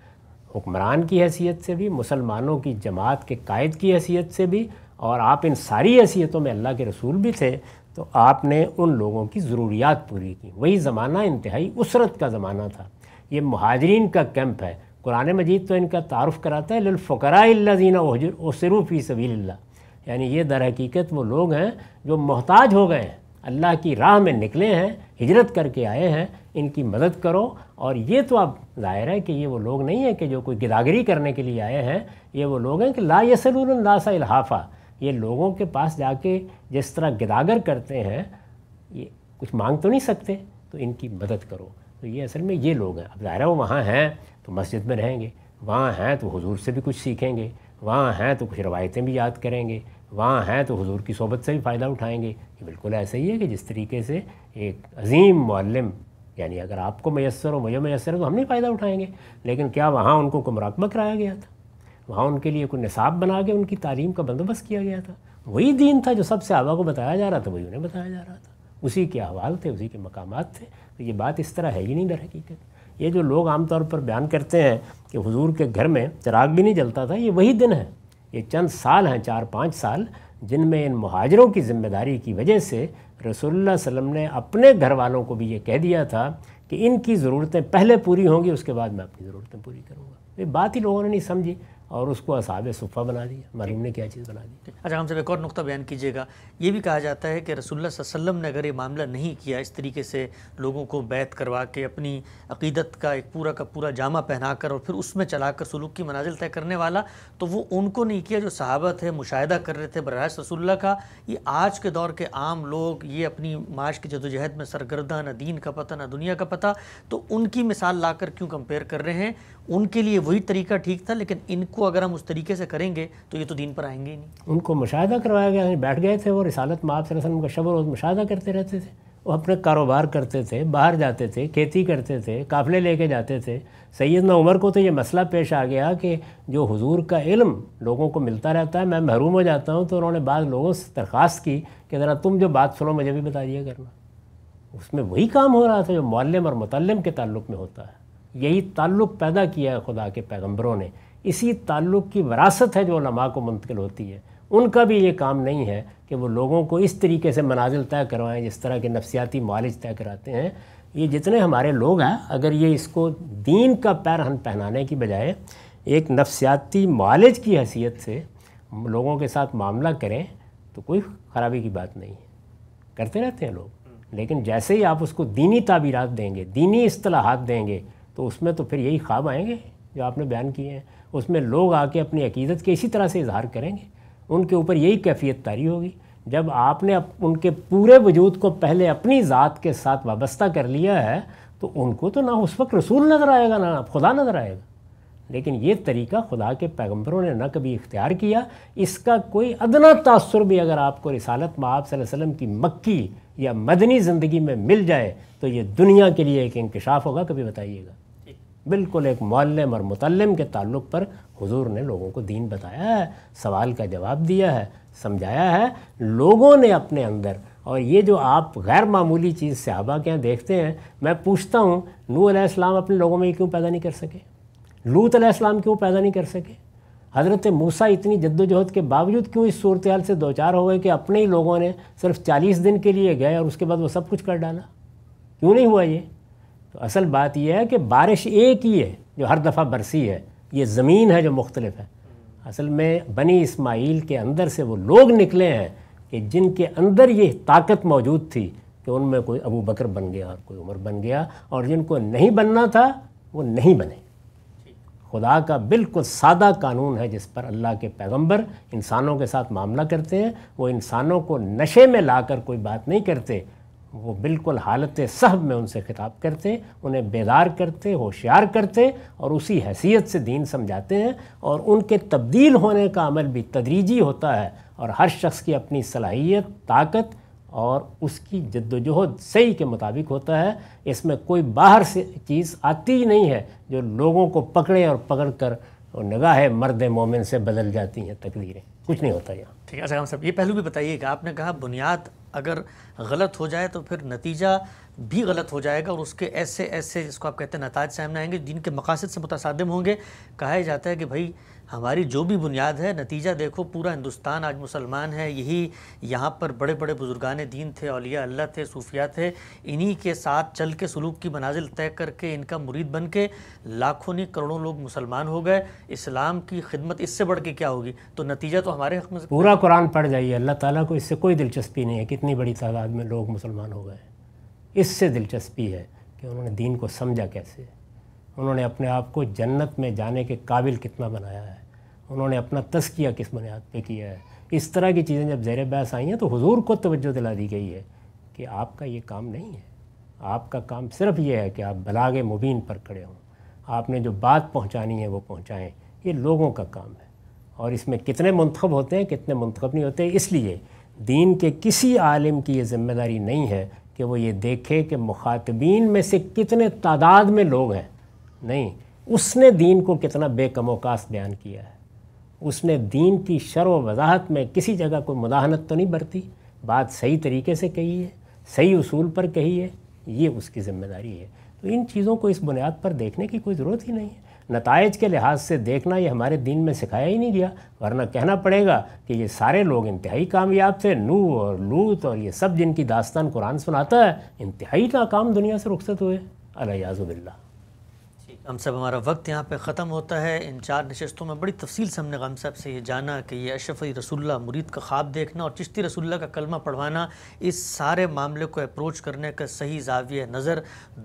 हुक्मरान की हैसियत से भी मुसलमानों की जमात के कायद की हैसियत से भी और आप इन सारी हैसियतों में अल्लाह के रसूल भी थे तो आपने उन लोगों की ज़रूरियात पूरी की वही ज़माना इंतहाई उसरत का ज़माना था ये महाजरीन का कैंप है कुरान मजीद तो इनका तारफ़ कराता है लफ़कराजीना ओसरूफ़ी सबील यानी ये दर हकीकत वो लोग हैं जो मोहताज हो गए हैं अल्लाह की राह में निकले हैं हिजरत करके आए हैं इनकी मदद करो और ये तो अब जाहिर है कि ये वो लोग नहीं हैं कि जो कोई गिदागरी करने के लिए आए हैं ये वो लोग हैं कि ला यसलून लासा ये लोगों के पास जाके जिस तरह गिदागर करते हैं ये कुछ मांग तो नहीं सकते तो इनकी मदद करो तो ये असल में ये लोग हैं अब ज़ाहिर है वो वहाँ हैं तो मस्जिद में रहेंगे वहाँ हैं तो हजूर से भी कुछ सीखेंगे वहाँ हैं तो कुछ रवायतें भी याद करेंगे वहाँ हैं तो हुजूर की सोबत से भी फ़ायदा उठाएंगे ये बिल्कुल ऐसे ही है कि जिस तरीके से एक अजीम मालम यानी अगर आपको मैसर हो मुझे मैसर हो तो हम नहीं फ़ायदा उठाएंगे लेकिन क्या वहाँ उनको को मुराकबा कराया गया था वहाँ उनके लिए कोई निसाब बना के उनकी तालीम का बंदोबस्त किया गया था वही दीन था जो सबसे आवा को बताया जा रहा था वही उन्हें बताया जा रहा था उसी के अहवाल थे उसी के मकाम थे तो ये बात इस तरह है ही नहीं दर हकीकत ये जो लोग आमतौर पर बयान करते हैं कि हुजूर के घर में चिराग भी नहीं जलता था ये वही दिन है ये चंद साल हैं चार पाँच साल जिनमें इन महाजरों की जिम्मेदारी की वजह से रसोल्ला वसम ने अपने घर वालों को भी ये कह दिया था कि इनकी ज़रूरतें पहले पूरी होंगी उसके बाद मैं अपनी ज़रूरतें पूरी करूँगा ये बात ही लोगों ने नहीं समझी और उसको असाब सुफ़ा बना दिया मरीम ने क्या चीज़ बना दी अच्छा हमसे एक और नुकता बयान कीजिएगा ये भी कहा जाता है कि रसुल्ला वसम ने अगर ये मामला नहीं किया इस तरीके से लोगों को बैत करवा के अपनी अकीदत का एक पूरा का पूरा जामा पहना कर और फिर उसमें चला कर सलूक की मनाजिल तय करने वाला तो वो उनको नहीं किया जो सहाबत है मुशाह कर रहे थे बरस रसुल्ला का ये आज के दौर के आम लोग ये अपनी माश की जदोजहद में सरगर्दा न दीन का पता ना दुनिया का पता तो उनकी मिसाल ला क्यों कंपेयर कर रहे हैं उनके लिए वही तरीका ठीक था लेकिन इनको अगर हम उस तरीके से करेंगे तो ये तो दिन पर आएंगे ही नहीं उनको मुशाह करवाया गया बैठ गए थे वो रिसालत माप वसलम का शबर रोज़ मुशाह करते रहते थे वो अपने कारोबार करते थे बाहर जाते थे खेती करते थे काफ़ले लेके जाते थे सैदना उमर को तो ये मसला पेश आ गया कि जो हुजूर का इल्म लोगों को मिलता रहता है मैं महरूम हो जाता हूँ तो उन्होंने बाद लोगों से दरख्वास्त की कि ज़रा तुम जो बात सुनो मुझे भी बता दिया करना उसमें वही काम हो रहा था जो मालम और मतलम के ताल्लुक में होता है यही ताल्लुक़ पैदा किया है खुदा के पैगम्बरों ने इसी ताल्लुक़ की वरासत है जो लमा को मुंतकिल होती है उनका भी ये काम नहीं है कि वो लोगों को इस तरीके से मनाजिल तय करवाएं जिस तरह के नफसियाती मालिज तय कराते हैं ये जितने हमारे लोग हैं अगर ये इसको दीन का पैरहन पहनाने की बजाय एक नफसियाती मालिज की हैसियत से लोगों के साथ मामला करें तो कोई ख़राबी की बात नहीं है करते रहते हैं लोग लेकिन जैसे ही आप उसको दीनी ताबीरात देंगे दीनी असलाहत देंगे तो उसमें तो फिर यही ख्वाब आएंगे जो आपने बयान किए हैं उसमें लोग आके अपनी अकीदत के इसी तरह से इजहार करेंगे उनके ऊपर यही कैफियत तारी होगी जब आपने अप, उनके पूरे वजूद को पहले अपनी ज़ात के साथ वाबस्ता कर लिया है तो उनको तो ना उस वक्त रसूल नज़र आएगा ना खुदा नज़र आएगा लेकिन ये तरीका खुदा के पैगम्बरों ने ना कभी इख्तियार किया इसका कोई अदना तासर भी अगर आपको रिसालत माब वसम की मक्की या मदनी ज़िंदगी में मिल जाए तो ये दुनिया के लिए एक इंकशाफ होगा कभी बताइएगा बिल्कुल एक मौलम और मुतलम के ताल्लुक पर हुजूर ने लोगों को दीन बताया है सवाल का जवाब दिया है समझाया है लोगों ने अपने अंदर और ये जो आप गैर मामूली चीज़ सहाबा के यहाँ देखते हैं मैं पूछता हूँ नू आलाम अपने लोगों में क्यों पैदा नहीं कर सके लूत आलाम क्यों पैदा नहीं कर सके हज़रत मूसा इतनी जद्दोजहद के बावजूद क्यों इस सूरत हाल से दो चार हो गए कि अपने ही लोगों ने सिर्फ चालीस दिन के लिए गए और उसके बाद वो सब कुछ कर डाला क्यों नहीं हुआ ये तो असल बात यह है कि बारिश एक ही है जो हर दफ़ा बरसी है ये ज़मीन है जो मुख्तलिफ है असल में बनी इस्माइल के अंदर से वो लोग निकले हैं कि जिनके अंदर ये ताकत मौजूद थी कि उनमें कोई अबू बकर बन गया और कोई उमर बन गया और जिनको नहीं बनना था वो नहीं बने खुदा का बिल्कुल सादा कानून है जिस पर अल्लाह के पैगंबर इंसानों के साथ मामला करते हैं वो इंसानों को नशे में लाकर कोई बात नहीं करते वो बिल्कुल हालत सहब में उनसे खिताब करते उन्हें बेदार करते होशियार करते और उसी हैसियत से दीन समझाते हैं और उनके तब्दील होने का अमल भी तदरीजी होता है और हर शख्स की अपनी सलाहियत ताकत और उसकी जद्दोजहद सही के मुताबिक होता है इसमें कोई बाहर से चीज़ आती ही नहीं है जो लोगों को पकड़े और पकड़ कर और निगाह मर्द मोमिन से बदल जाती हैं तकदीरें कुछ नहीं होता यहाँ ठीक है अच्छा साहब ये पहलू भी बताइएगा आपने कहा बुनियाद अगर गलत हो जाए तो फिर नतीजा भी गलत हो जाएगा और उसके ऐसे ऐसे जिसको आप कहते हैं नताज सामने आएंगे जिनके मकासद से मुतसादम होंगे कहा जाता है कि भाई हमारी जो भी बुनियाद है नतीजा देखो पूरा हिंदुस्तान आज मुसलमान है यही यहाँ पर बड़े बड़े बुजुर्गान दीन थे अलिया अल्लाह थे सूफिया थे इन्हीं के साथ चल के सलूक की मनाजिल तय करके इनका मुरीद बन के लाखों ने करोड़ों लोग मुसलमान हो गए इस्लाम की खिदमत इससे बढ़ के क्या होगी तो नतीजा तो हमारे हक में पूरा कुरान पढ़ जाइए अल्लाह ताली को इससे कोई दिलचस्पी नहीं है कितनी बड़ी तादाद में लोग मुसलमान हो गए इससे दिलचस्पी है कि उन्होंने दीन को समझा कैसे उन्होंने अपने आप को जन्नत में जाने के काबिल कितना बनाया है उन्होंने अपना तस्किया किस बुनियाद पर किया है इस तरह की चीज़ें जब ज़ैर बहस आई हैं तो हजूर को तवज्जो दिला दी गई है कि आपका ये काम नहीं है आपका काम सिर्फ ये है कि आप बलाग मुबीन पर खड़े हों आपने जो बात पहुँचानी है वो पहुँचाएँ ये लोगों का काम है और इसमें कितने मंतखब होते हैं कितने मंतखब नहीं होते इसलिए दीन के किसी आलिम की ये जिम्मेदारी नहीं है कि वो ये देखे कि मुखातबीन में से कितने तादाद में लोग हैं नहीं उसने दीन को कितना बेकमोकाश बयान किया है उसने दीन की शर व वजाहत में किसी जगह कोई मुदाहनत तो नहीं बरती बात सही तरीके से कही है सही उसूल पर कही है ये उसकी ज़िम्मेदारी है तो इन चीज़ों को इस बुनियाद पर देखने की कोई ज़रूरत ही नहीं है नतज के लिहाज से देखना ये हमारे दीन में सिखाया ही नहीं गया वरना कहना पड़ेगा कि ये सारे लोग इंतहाई कामयाब थे नू और लूत और ये सब जिनकी दास्तान कुरान सुनाता है इंतहाई नाकाम दुनिया से रुखसत हुए अलायाज़ुबिल्ला हम सब हमारा वक्त यहाँ पे ख़त्म होता है इन चार नशस्तों में बड़ी तफसील से हमने गम साहब से ये जाना कि ये अशरफ रसुल्ला मुरीद का ख्वाब देखना और चिश्ती रसुल्ला का कलमा पढ़वाना इस सारे मामले को अप्रोच करने का सही जाविय नज़र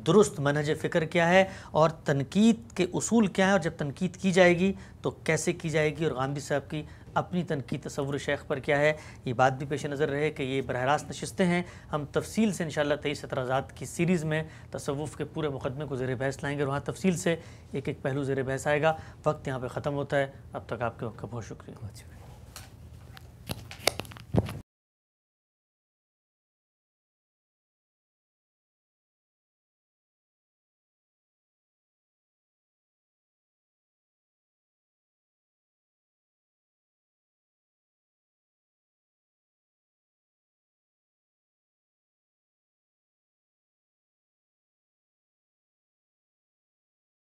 दुरुस्त मनहज फ़िक्र क्या है और तनकीद के असूल क्या है और जब तनकीद की जाएगी तो कैसे की जाएगी और गांधी साहब की अपनी तनकी तस्वुर शेख पर क्या है ये बात भी पेश नज़र रहे कि ये बरह रास्त नशस्तें हैं हम तफसील से इन शाला तेईस सतराजात की सीरीज़ में तसवुफ़ के पूरे मुकदमे को जेर बहस लाएँगे और वहाँ तफसील से एक एक पहलू जेर बहस आएगा वक्त यहाँ पर ख़त्म होता है अब तक आपके वक्त का बहुत शुक्रिया बहुत शुक्रिया